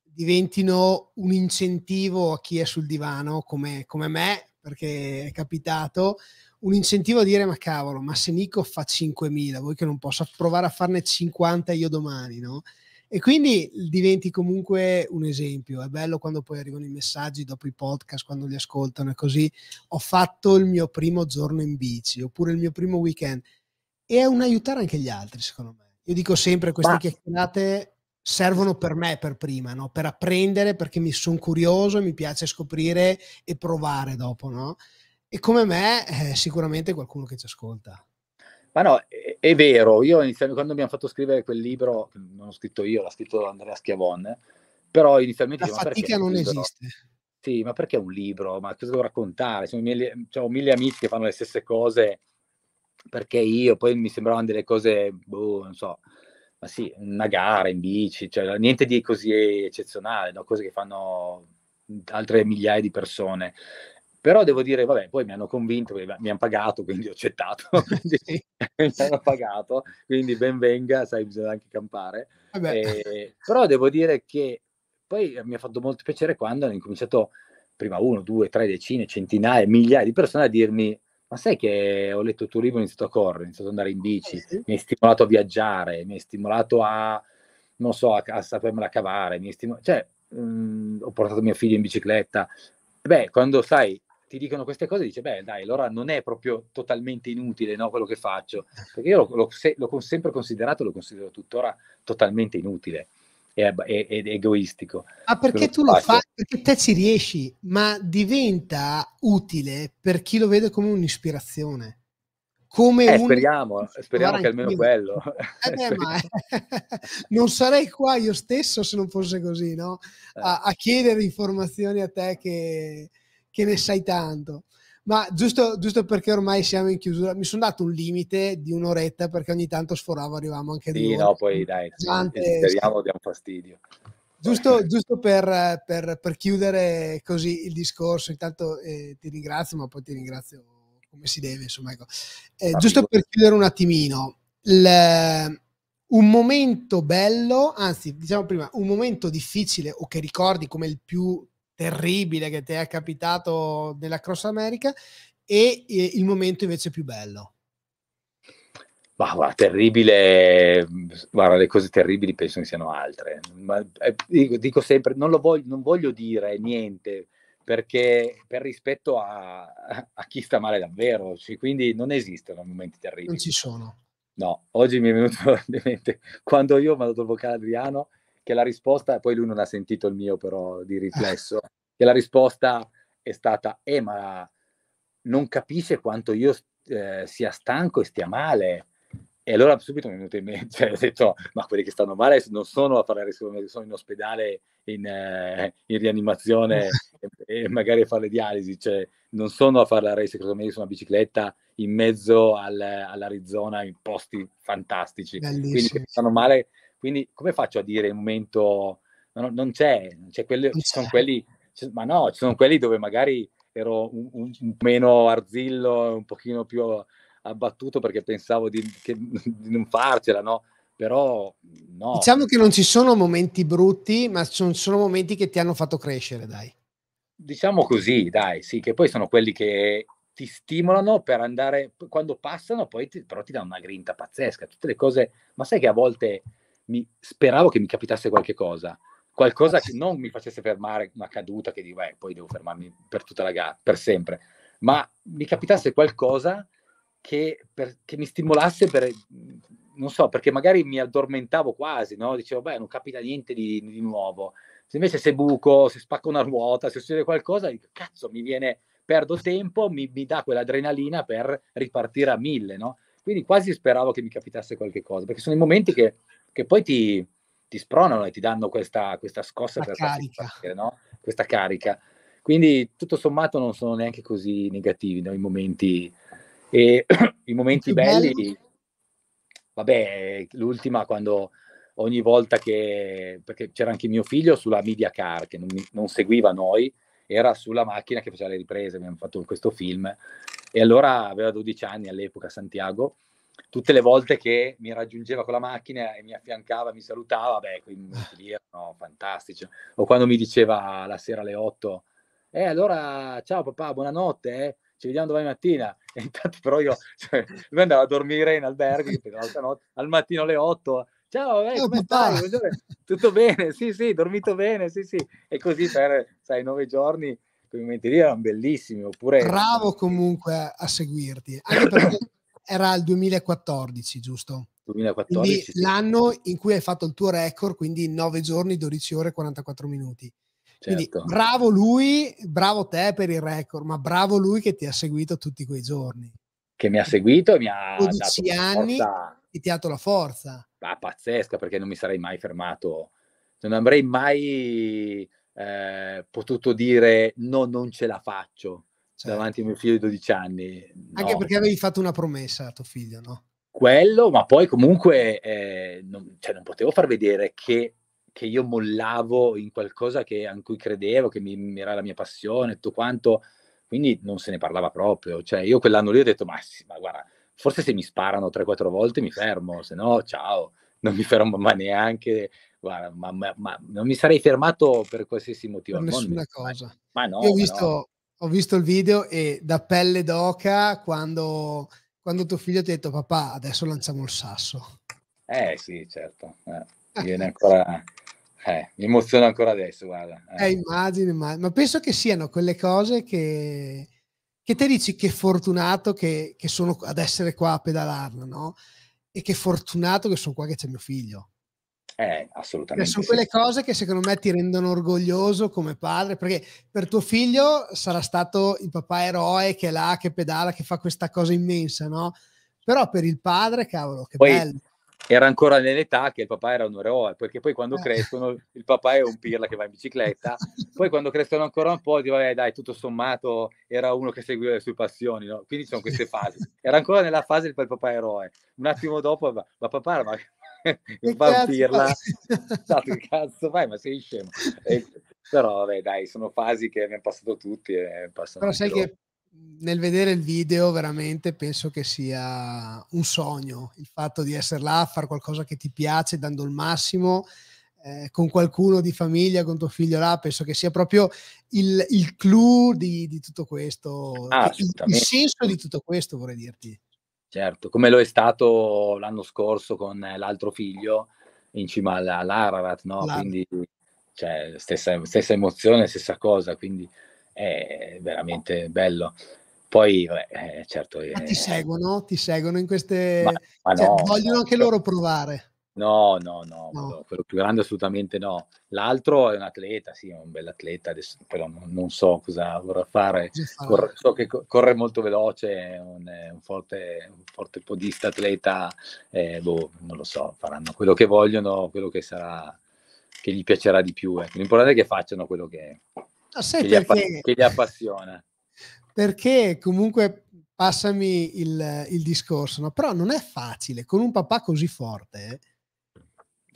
diventino un incentivo a chi è sul divano come, come me, perché è capitato, un incentivo a dire ma cavolo, ma se Nico fa 5.000, vuoi che non possa provare a farne 50 io domani, no? E quindi diventi comunque un esempio. È bello quando poi arrivano i messaggi dopo i podcast, quando li ascoltano, e così ho fatto il mio primo giorno in bici oppure il mio primo weekend. E è un aiutare anche gli altri, secondo me. Io dico sempre queste ma... chiacchierate servono per me per prima, no? per apprendere, perché mi sono curioso, e mi piace scoprire e provare dopo. No? E come me, eh, sicuramente qualcuno che ci ascolta. Ma no, è, è vero, io quando abbiamo fatto scrivere quel libro, non l'ho scritto io, l'ha scritto Andrea Schiavone, però inizialmente... La dicevo, fatica non esiste. Sì, ma perché un libro? Ma cosa devo raccontare? Sono mille, cioè, mille amici che fanno le stesse cose, perché io? Poi mi sembravano delle cose, boh, non so, ma sì, una gara in bici, cioè, niente di così eccezionale, no? cose che fanno altre migliaia di persone. Però devo dire, vabbè, poi mi hanno convinto, mi hanno pagato, quindi ho accettato. quindi, mi hanno pagato, quindi ben venga, sai, bisogna anche campare. Eh, eh però devo dire che poi eh, mi ha fatto molto piacere quando hanno incominciato prima uno, due, tre decine, centinaia, migliaia di persone a dirmi ma sai che ho letto il tuo libro, ho iniziato a correre, ho iniziato ad andare in bici, eh, mi hai stimolato a viaggiare, mi hai stimolato a, non so, a, a sapermela cavare, mi hai stimolato, cioè, mh, mhmm, ho portato mio figlio in bicicletta. Beh, quando sai, ti dicono queste cose, dice, beh dai, allora non è proprio totalmente inutile no, quello che faccio, perché io l'ho, l'ho sempre considerato, e lo considero tuttora totalmente inutile ed egoistico. Ma perché tu lo fai? Perché te ci riesci, ma diventa utile per chi lo vede come un'ispirazione. Come eh, un... Speriamo, speriamo che almeno quello. Eh beh, ma... non sarei qua io stesso se non fosse così, no? Eh. A, a chiedere informazioni a te che, che ne sai tanto. Ma giusto, giusto, perché ormai siamo in chiusura, mi sono dato un limite di un'oretta perché ogni tanto sforavo, arrivavamo anche lì. Sì, no, poi dai, Giante, speriamo un fastidio. Giusto, giusto per, per, per, chiudere così il discorso, intanto eh, ti ringrazio, ma poi ti ringrazio come si deve, insomma. Ecco. Eh, giusto per chiudere un attimino, il, un momento bello, anzi diciamo prima, un momento difficile o che ricordi come il più terribile che ti è capitato nella Cross America e il momento invece più bello? Ma guarda, terribile, guarda, le cose terribili penso che siano altre. Ma, eh, dico, dico, sempre, non, voglio, non voglio dire niente, perché per rispetto a, a, chi sta male davvero, cioè, quindi non esistono momenti terribili. Non ci sono. No, oggi mi è venuto in mente quando io ho mandato il vocale Adriano che la risposta, poi lui non ha sentito il mio però di riflesso, che la risposta è stata, eh ma non capisce quanto io eh, sia stanco e stia male. E allora subito mi è venuto in mente, cioè, ho detto, ma quelli che stanno male non sono a fare sono in ospedale, in, eh, in rianimazione e, e, magari a fare dialisi, cioè non sono a fare la race cronometri su una bicicletta in mezzo al, all'Arizona in posti fantastici. Bellissimo. Quindi che stanno male quindi come faccio a dire il momento no, non c'è, c'è quelli, non c'è. ci sono quelli, ma no, ci sono quelli dove magari ero un, un, un meno arzillo, un pochino più abbattuto perché pensavo di, che, di non farcela, no? però no. Diciamo che non ci sono momenti brutti, ma sono, sono momenti che ti hanno fatto crescere, dai. Diciamo così, dai, sì, che poi sono quelli che ti stimolano per andare, quando passano, poi ti, però ti dà una grinta pazzesca, tutte le cose, ma sai che a volte mi speravo che mi capitasse qualche cosa, qualcosa eh, che non mi facesse fermare una caduta che dico, eh, poi devo fermarmi per tutta la gara, per sempre, ma mi capitasse qualcosa che, per, che mi stimolasse per, non so, perché magari mi addormentavo quasi, no? Dicevo, beh, non capita niente di, di nuovo. Se invece se buco, se spacco una ruota, se succede qualcosa, dico, cazzo, mi viene, perdo tempo, mi, mi dà quell'adrenalina per ripartire a mille, no? Quindi quasi speravo che mi capitasse qualche cosa, perché sono i momenti che che poi ti, ti spronano e ti danno questa, questa scossa, per carica. No? questa carica. Quindi tutto sommato non sono neanche così negativi no? i momenti, e, i momenti belli, belli, vabbè, l'ultima quando ogni volta che, perché c'era anche mio figlio sulla media car che non, non seguiva noi, era sulla macchina che faceva le riprese, abbiamo fatto questo film e allora aveva 12 anni all'epoca Santiago tutte le volte che mi raggiungeva con la macchina e mi affiancava, mi salutava, beh, quei momenti lì erano fantastici. O quando mi diceva la sera alle 8, eh allora ciao papà, buonanotte, eh, ci vediamo domani mattina. E intanto però io, cioè, lui andava a dormire in albergo, notte, al mattino alle 8, ciao, eh, come stai? Tutto bene, sì sì, dormito bene, sì sì. E così per, sai, nove giorni quei momenti lì erano bellissimi. Oppure... Bravo comunque a seguirti, anche perché era il 2014, giusto? 2014. Sì. L'anno in cui hai fatto il tuo record, quindi 9 giorni, 12 ore e 44 minuti. Quindi certo. bravo lui, bravo te per il record, ma bravo lui che ti ha seguito tutti quei giorni. Che mi ha seguito e mi ha 12 dato anni e ti ha dato la forza. Ah, pazzesca, perché non mi sarei mai fermato. Non avrei mai eh, potuto dire no, non ce la faccio certo. davanti a mio figlio di 12 anni. No. Anche perché avevi fatto una promessa a tuo figlio, no? Quello, ma poi comunque eh, non, cioè non, potevo far vedere che, che, io mollavo in qualcosa che, in cui credevo, che mi, mi era la mia passione, tutto quanto. Quindi non se ne parlava proprio. Cioè, io quell'anno lì ho detto, ma, sì, ma guarda, forse se mi sparano 3-4 volte mi fermo, se no ciao, non mi fermo ma neanche, guarda, ma, ma, ma non mi sarei fermato per qualsiasi motivo. Per nessuna mondo. cosa. Ma no. Io ho visto, ho visto il video e da pelle d'oca quando, quando tuo figlio ti ha detto papà adesso lanciamo il sasso. Eh sì, certo, eh, viene ancora, eh, mi emoziona ancora adesso, guarda. Eh. immagini, eh, immagini, ma penso che siano quelle cose che, che te dici che fortunato che, che sono ad essere qua a pedalarlo, no? E che fortunato che sono qua che c'è mio figlio. Eh, cioè, assolutamente. sono sì. quelle cose che secondo me ti rendono orgoglioso come padre, perché per tuo figlio sarà stato il papà eroe che è là, che pedala, che fa questa cosa immensa, no? Però per il padre, cavolo, che Poi, bello. Era ancora nell'età che il papà era un eroe, perché poi quando eh. crescono il papà è un pirla che va in bicicletta, poi quando crescono ancora un po' ti dai, tutto sommato era uno che seguiva le sue passioni, no? quindi sono queste fasi. Era ancora nella fase del papà eroe, un attimo dopo ma, ma papà ma vampirla. no, che cazzo vai, ma sei scemo. E, però vabbè, dai, sono fasi che abbiamo passato tutti. E però sai loro. che nel vedere il video veramente penso che sia un sogno il fatto di essere là a fare qualcosa che ti piace dando il massimo eh, con qualcuno di famiglia, con tuo figlio là, penso che sia proprio il, il clou di, di tutto questo, ah, il, il senso di tutto questo vorrei dirti. Certo, come lo è stato l'anno scorso con eh, l'altro figlio in cima alla, all'Ararat, no? L'altro. Quindi cioè, stessa, stessa, emozione, stessa cosa, quindi è veramente bello. Poi, beh, certo... È... ti eh, seguono, ti seguono in queste... Ma, ma cioè, no, vogliono anche certo. loro provare. No, no, no, no. quello più grande assolutamente no. L'altro è un atleta, sì, è un bel atleta, adesso però non, non so cosa vorrà fare. Corre, so che corre molto veloce, è un, è un forte, un forte podista, atleta, eh, boh, non lo so, faranno quello che vogliono, quello che sarà, che gli piacerà di più. Eh. L'importante è che facciano quello che, ah, che, gli appa- che, gli, appassiona. Perché comunque passami il, il discorso, no? però non è facile con un papà così forte. Eh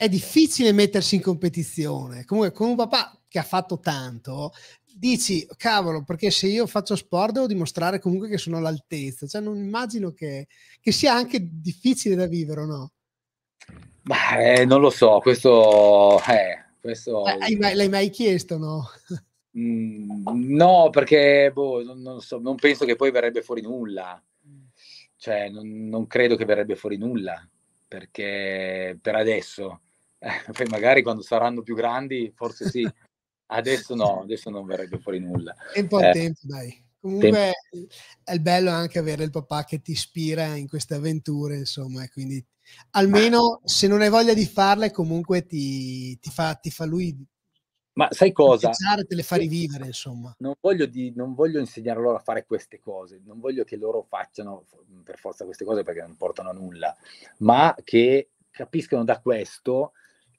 è difficile mettersi in competizione. Comunque, con un papà che ha fatto tanto, dici, cavolo, perché se io faccio sport devo dimostrare comunque che sono all'altezza. Cioè, non immagino che, che sia anche difficile da vivere, no? Ma eh, non lo so, questo... Eh, questo... Hai mai, l'hai mai chiesto, no? Mm, no, perché boh, non, non, so, non, penso che poi verrebbe fuori nulla. Cioè, non, non credo che verrebbe fuori nulla, perché per adesso eh, poi magari quando saranno più grandi, forse sì. Adesso no, adesso non verrebbe fuori nulla. Tempo al eh, tempo, dai. Comunque tempo. è bello anche avere il papà che ti ispira in queste avventure, insomma, quindi almeno ah. se non hai voglia di farle, comunque ti, ti, fa, ti fa lui ma sai cosa? te le fa rivivere, insomma. Non voglio, di, non voglio, insegnare loro a fare queste cose, non voglio che loro facciano per forza queste cose perché non portano a nulla, ma che capiscano da questo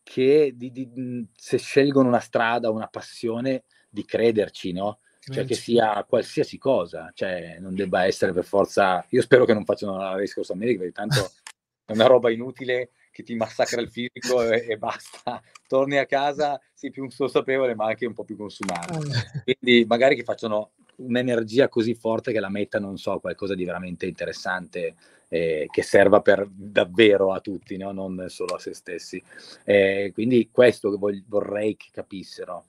che di, di, mhmm, se scelgono una strada, una passione, di crederci, no? Cioè che sia qualsiasi cosa, cioè non debba essere per forza... Io spero che non facciano la race Costa America, perché tanto è una roba inutile che ti massacra il fisico e, e, basta. Torni a casa, sei più consapevole, ma anche un po' più consumato. Ah. Quindi magari che facciano un'energia così forte che la metta, non so, qualcosa di veramente interessante eh, che serva per davvero a tutti, no? non solo a se stessi. Eh, quindi questo che voglio, vorrei che capissero.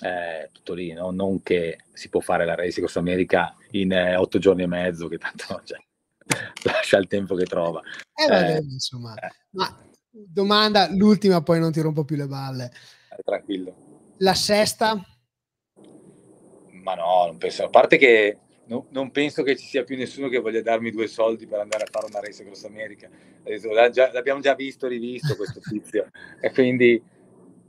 Eh, tutto lì, no? non che si può fare la Racing Costa America in eh, otto giorni e mezzo, che tanto cioè, lascia il tempo che trova. Eh, vabbè, eh, insomma, eh. ma domanda, l'ultima, poi non ti rompo più le balle. Eh, tranquillo. La sesta? Ma no, non penso. A parte che no, non penso che ci sia più nessuno che voglia darmi due soldi per andare a fare una race Grossa America. L'abbiamo già visto, rivisto questo tizio. e quindi,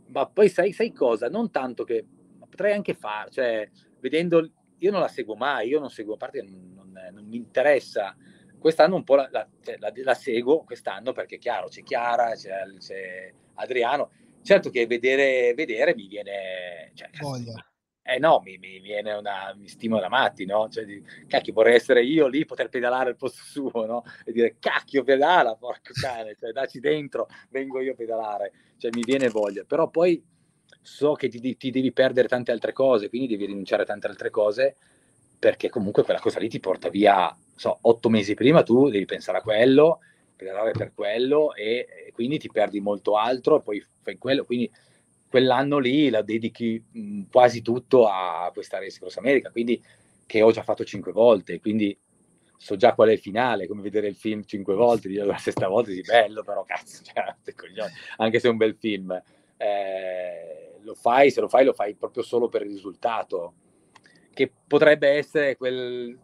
ma poi sai, sai cosa? Non tanto che potrei anche fare, cioè, vedendo, io non la seguo mai, io non seguo, a parte non, non, non mi interessa quest'anno un po' la, la, cioè, la, la, seguo quest'anno perché chiaro c'è Chiara, c'è, c'è Adriano. Certo che vedere, vedere mi viene... Cioè, Voglia. Eh no, mi, mi, viene una... mi stimola matti, no? Cioè, di, cacchio, vorrei essere io lì, poter pedalare al posto suo, no? E dire, cacchio, pedala, porco cane, cioè, daci dentro, vengo io a pedalare. Cioè, mi viene voglia. Però poi so che ti, ti devi perdere tante altre cose, quindi devi rinunciare a tante altre cose, perché comunque quella cosa lì ti porta via so, otto mesi prima tu devi pensare a quello, preparare per quello e, e, quindi ti perdi molto altro e poi fai quello. Quindi quell'anno lì la dedichi mh, quasi tutto a questa Race Cross America, quindi che ho già fatto cinque volte, quindi so già qual è il finale, come vedere il film cinque volte, dire la sesta volta, sì, bello però cazzo, cioè, anche se è un bel film. Eh, lo fai, se lo fai, lo fai proprio solo per il risultato, che potrebbe essere quel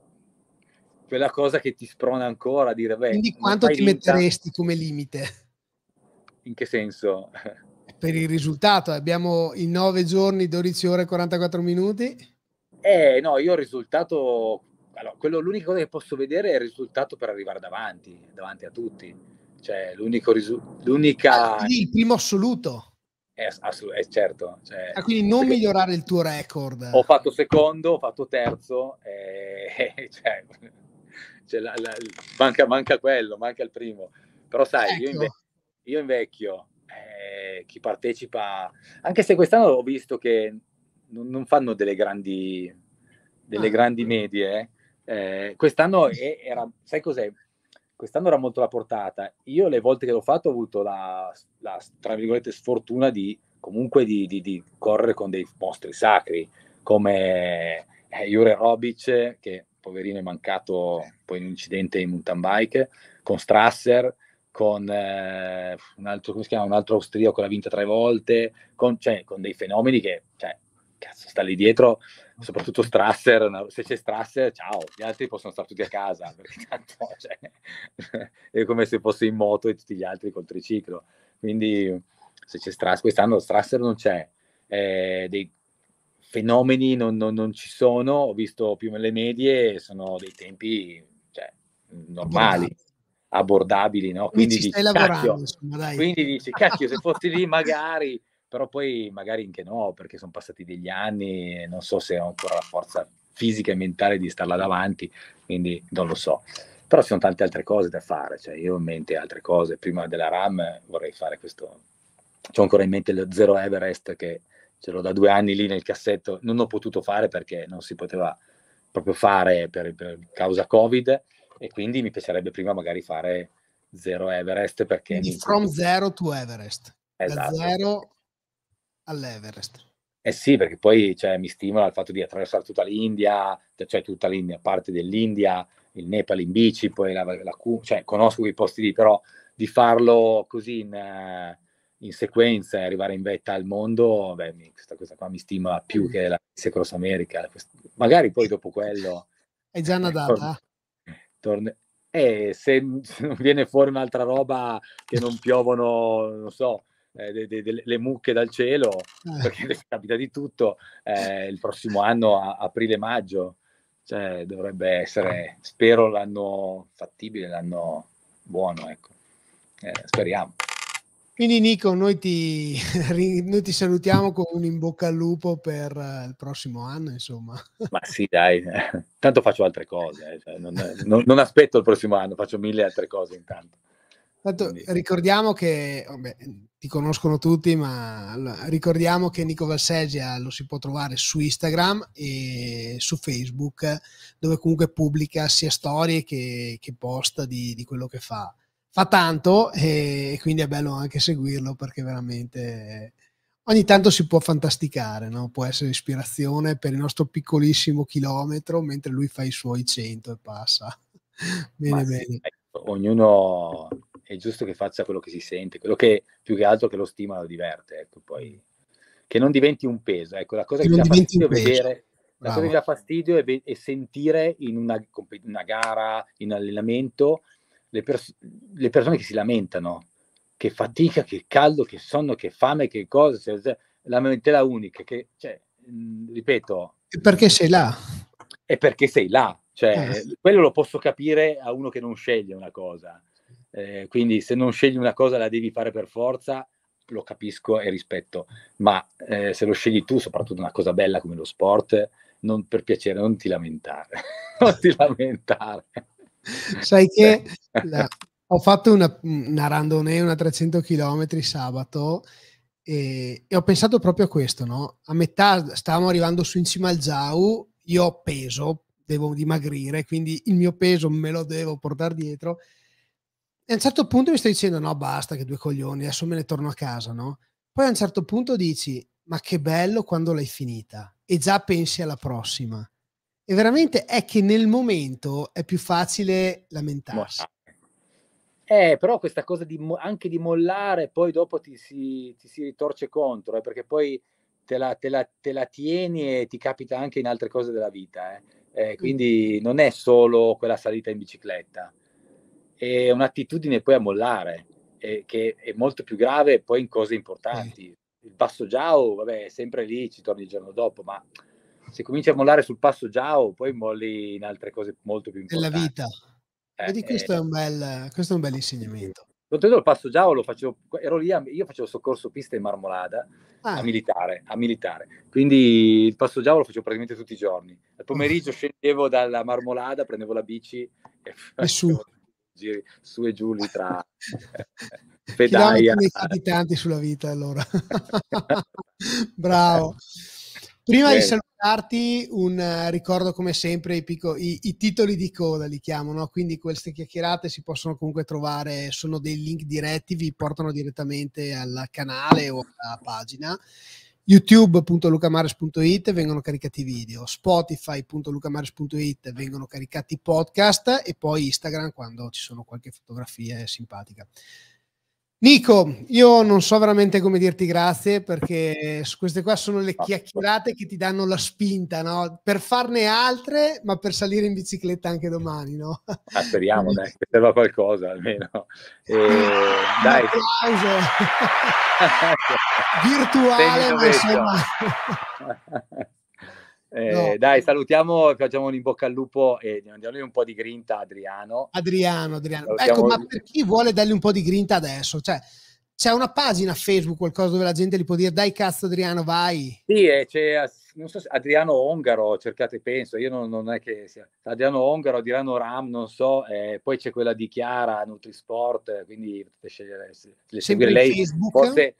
quella cosa che ti sprona ancora a dire beh, quindi quanto ti metteresti come limite? in che senso? per il risultato abbiamo in 9 giorni 12 ore e 44 minuti eh no io il risultato allora, quello, l'unica cosa che posso vedere è il risultato per arrivare davanti davanti a tutti cioè l'unico risultato, l'unica ah, il primo assoluto è, eh, assolut- è eh, certo cioè, ah, quindi non migliorare il tuo record ho fatto secondo ho fatto terzo e, eh, cioè, cioè, la, la, manca, manca, quello, manca il primo. Però sai, ecco. io, invecchio, io invecchio eh, chi partecipa, anche se quest'anno ho visto che non, non fanno delle grandi, delle ah. grandi medie, eh. eh, quest'anno è, era, sai cos'è? Quest'anno era molto la portata. Io le volte che l'ho fatto ho avuto la, la tra virgolette, sfortuna di comunque di, di, di correre con dei mostri sacri come eh, Jure Robic, che poverino è mancato poi in un incidente in mountain bike, con Strasser, con eh, un, altro, come si chiama, un altro austriaco l'ha vinta tre volte, con, cioè, con dei fenomeni che cioè, cazzo, sta lì dietro, soprattutto Strasser, se c'è Strasser, ciao, gli altri possono stare tutti a casa, perché tanto cioè, è come se fosse in moto e tutti gli altri col triciclo. Quindi se c'è Strasser, quest'anno Strasser non c'è, eh, dei, fenomeni non, non, non, ci sono, ho visto più nelle medie, sono dei tempi cioè, normali, abbordabili, no? Quindi dici, cacchio, insomma, quindi dici, cacchio, se fossi lì magari, però poi magari anche no, perché sono passati degli anni e non so se ho ancora la forza fisica e mentale di starla davanti, quindi non lo so. Però ci sono tante altre cose da fare, cioè io ho in mente altre cose, prima della RAM vorrei fare questo, ho ancora in mente lo Zero Everest che ce l'ho da due anni lì nel cassetto, non ho potuto fare perché non si poteva proprio fare per, per causa Covid e quindi mi piacerebbe prima magari fare Zero Everest perché... mi... from zero to Everest. Esatto. Da zero all'Everest. Eh sì, perché poi cioè, mi stimola il fatto di attraversare tutta l'India, cioè tutta l'India, parte dell'India, il Nepal in bici, poi la, la, la cioè conosco quei posti lì, però di farlo così in, eh, in sequenza e arrivare in vetta al mondo, beh, mi, questa cosa qua mi stimola più che la Miss Cross America. magari poi dopo quello... È già una Torna, Torne- eh, eh? eh se, non viene fuori un'altra roba che non piovono, non so, eh, de, de, de, le mucche dal cielo, eh. perché capita di tutto, il prossimo anno, a, aprile-maggio, cioè, dovrebbe essere, spero, l'anno fattibile, l'anno buono, ecco. speriamo. Quindi Nico, noi ti, noi ti, salutiamo con un in bocca al lupo per eh, il prossimo anno, insomma. Ma sì, dai, tanto faccio altre cose, eh, cioè non, non, non, aspetto il prossimo anno, faccio mille altre cose intanto. Tanto, ricordiamo che, vabbè, ti conoscono tutti, ma ricordiamo che Nico Valsegia lo si può trovare su Instagram e su Facebook, dove comunque pubblica sia storie che, che post di, di quello che fa fa tanto e quindi è bello anche seguirlo perché veramente ogni tanto si può fantasticare, no? può essere ispirazione per il nostro piccolissimo chilometro mentre lui fa i suoi 100 e passa. bene, sì, bene. Ognuno è giusto che faccia quello che si sente, quello che più che altro che lo stima lo diverte, ecco, poi, che non diventi un peso, ecco, la cosa che, che dà fastidio vedere, la cosa che dà fastidio è, be- è sentire in una, una gara, in allenamento, le, pers- le persone che si lamentano, che fatica, che caldo, che sonno, che fame, che cose, la lamentela unica, che, cioè, mh, mhmm, ripeto... E perché sei là? È perché sei là, cioè, eh. quello lo posso capire a uno che non sceglie una cosa. Eh, quindi se non scegli una cosa la devi fare per forza, lo capisco e rispetto, ma eh, se lo scegli tu, soprattutto una cosa bella come lo sport, non, per piacere, non ti lamentare, non ti lamentare. Sai che la, ho fatto una, una randonnée, una 300 km sabato e, e, ho pensato proprio a questo, no? A metà stavamo arrivando su in cima al Zau, io ho peso, devo dimagrire, quindi il mio peso me lo devo portare dietro. E a un certo punto mi stai dicendo no, basta che due coglioni, adesso me ne torno a casa, no? Poi a un certo punto dici ma che bello quando l'hai finita e già pensi alla prossima. E veramente è che nel momento è più facile lamentarsi. Eh, però questa cosa di anche di mollare, poi dopo ti si, ti si ritorce contro, eh, perché poi te la, te, la, te la, tieni e ti capita anche in altre cose della vita. Eh. eh quindi non è solo quella salita in bicicletta, è un'attitudine poi a mollare, che è molto più grave poi in cose importanti. Il basso giao, vabbè, è sempre lì, ci torni il giorno dopo, ma se cominci a mollare sul passo Giao, poi molli in altre cose molto più importanti. Nella vita. Eh, Vedi, eh, questo, eh, è bel, questo, è un bel, insegnamento. Contenuto il passo Giao lo facevo, ero lì, a, io facevo soccorso pista in marmolada ah. a, militare, a militare, quindi il passo Giao lo facevo praticamente tutti i giorni. Al pomeriggio scendevo dalla marmolada, prendevo la bici e, e su. Giri, su e giù lì tra pedaia. Chilometri tanti sulla vita allora. Bravo. Prima Bene. di salutarti, un eh, ricordo come sempre i, picco, i, i titoli di coda li chiamano, quindi queste chiacchierate si possono comunque trovare, sono dei link diretti, vi portano direttamente al canale o alla pagina youtube.lucamares.it vengono caricati i video, spotify.lucamares.it vengono caricati i podcast e poi Instagram quando ci sono qualche fotografia eh, simpatica. Nico, io non so veramente come dirti grazie perché queste qua sono le chiacchierate che ti danno la spinta, no? Per farne altre, ma per salire in bicicletta anche domani, no? Ah, speriamo, dai, che serva qualcosa almeno. E, dai. Virtuale, ma insomma. Eh, no. Dai, salutiamo, facciamo un in bocca al lupo e andiamo un po' di grinta Adriano. Adriano, Adriano. Salutiamo... Ecco, ma per chi vuole dargli un po' di grinta adesso, cioè, c'è una pagina Facebook, qualcosa dove la gente gli può dire dai cazzo Adriano, vai. Sì, eh, c'è so, Adriano Ongaro, cercate penso, io non, non, è che sia Adriano Ongaro, Adriano Ram, non so, eh, poi c'è quella di Chiara, Nutrisport, quindi potete scegliere se, le seguire lei. Facebook. Forse,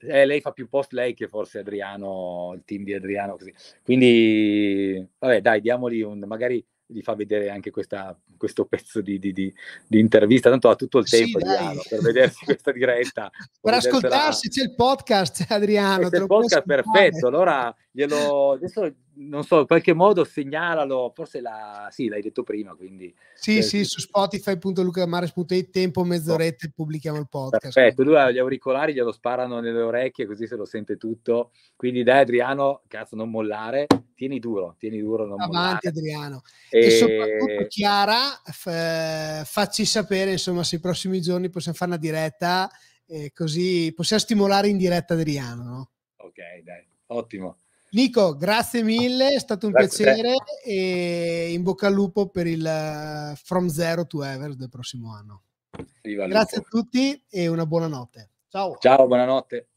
eh, lei fa più post lei che forse Adriano, il team di Adriano. Così. Quindi, vabbè, dai, diamogli un... magari gli fa vedere anche questa, questo pezzo di, di, di, di, intervista, tanto ha tutto il tempo sì, Adriano, per vedersi questa diretta. per ascoltarsi c'è il podcast Adriano. C'è il podcast perfetto, allora glielo... Adesso non so, in qualche modo segnalalo, forse la, sì, l'hai detto prima, quindi... Sì, eh, sì, su spotify.lucamares.it, tempo mezz'oretta e pubblichiamo il podcast. Perfetto, lui ha gli auricolari, glielo sparano nelle orecchie così se lo sente tutto, quindi dai Adriano, cazzo, non mollare, tieni duro, tieni duro, non Avanti mollare. Adriano, e, e soprattutto Chiara, f- facci sapere, insomma, se i prossimi giorni possiamo fare una diretta, eh, così possiamo stimolare in diretta Adriano, no? Ok, dai, ottimo. Nico, grazie mille, è stato un grazie piacere e in bocca al lupo per il eh, From Zero to Ever del prossimo anno. Arriva grazie Lupo. a tutti e una buona notte. Ciao. Ciao, buonanotte.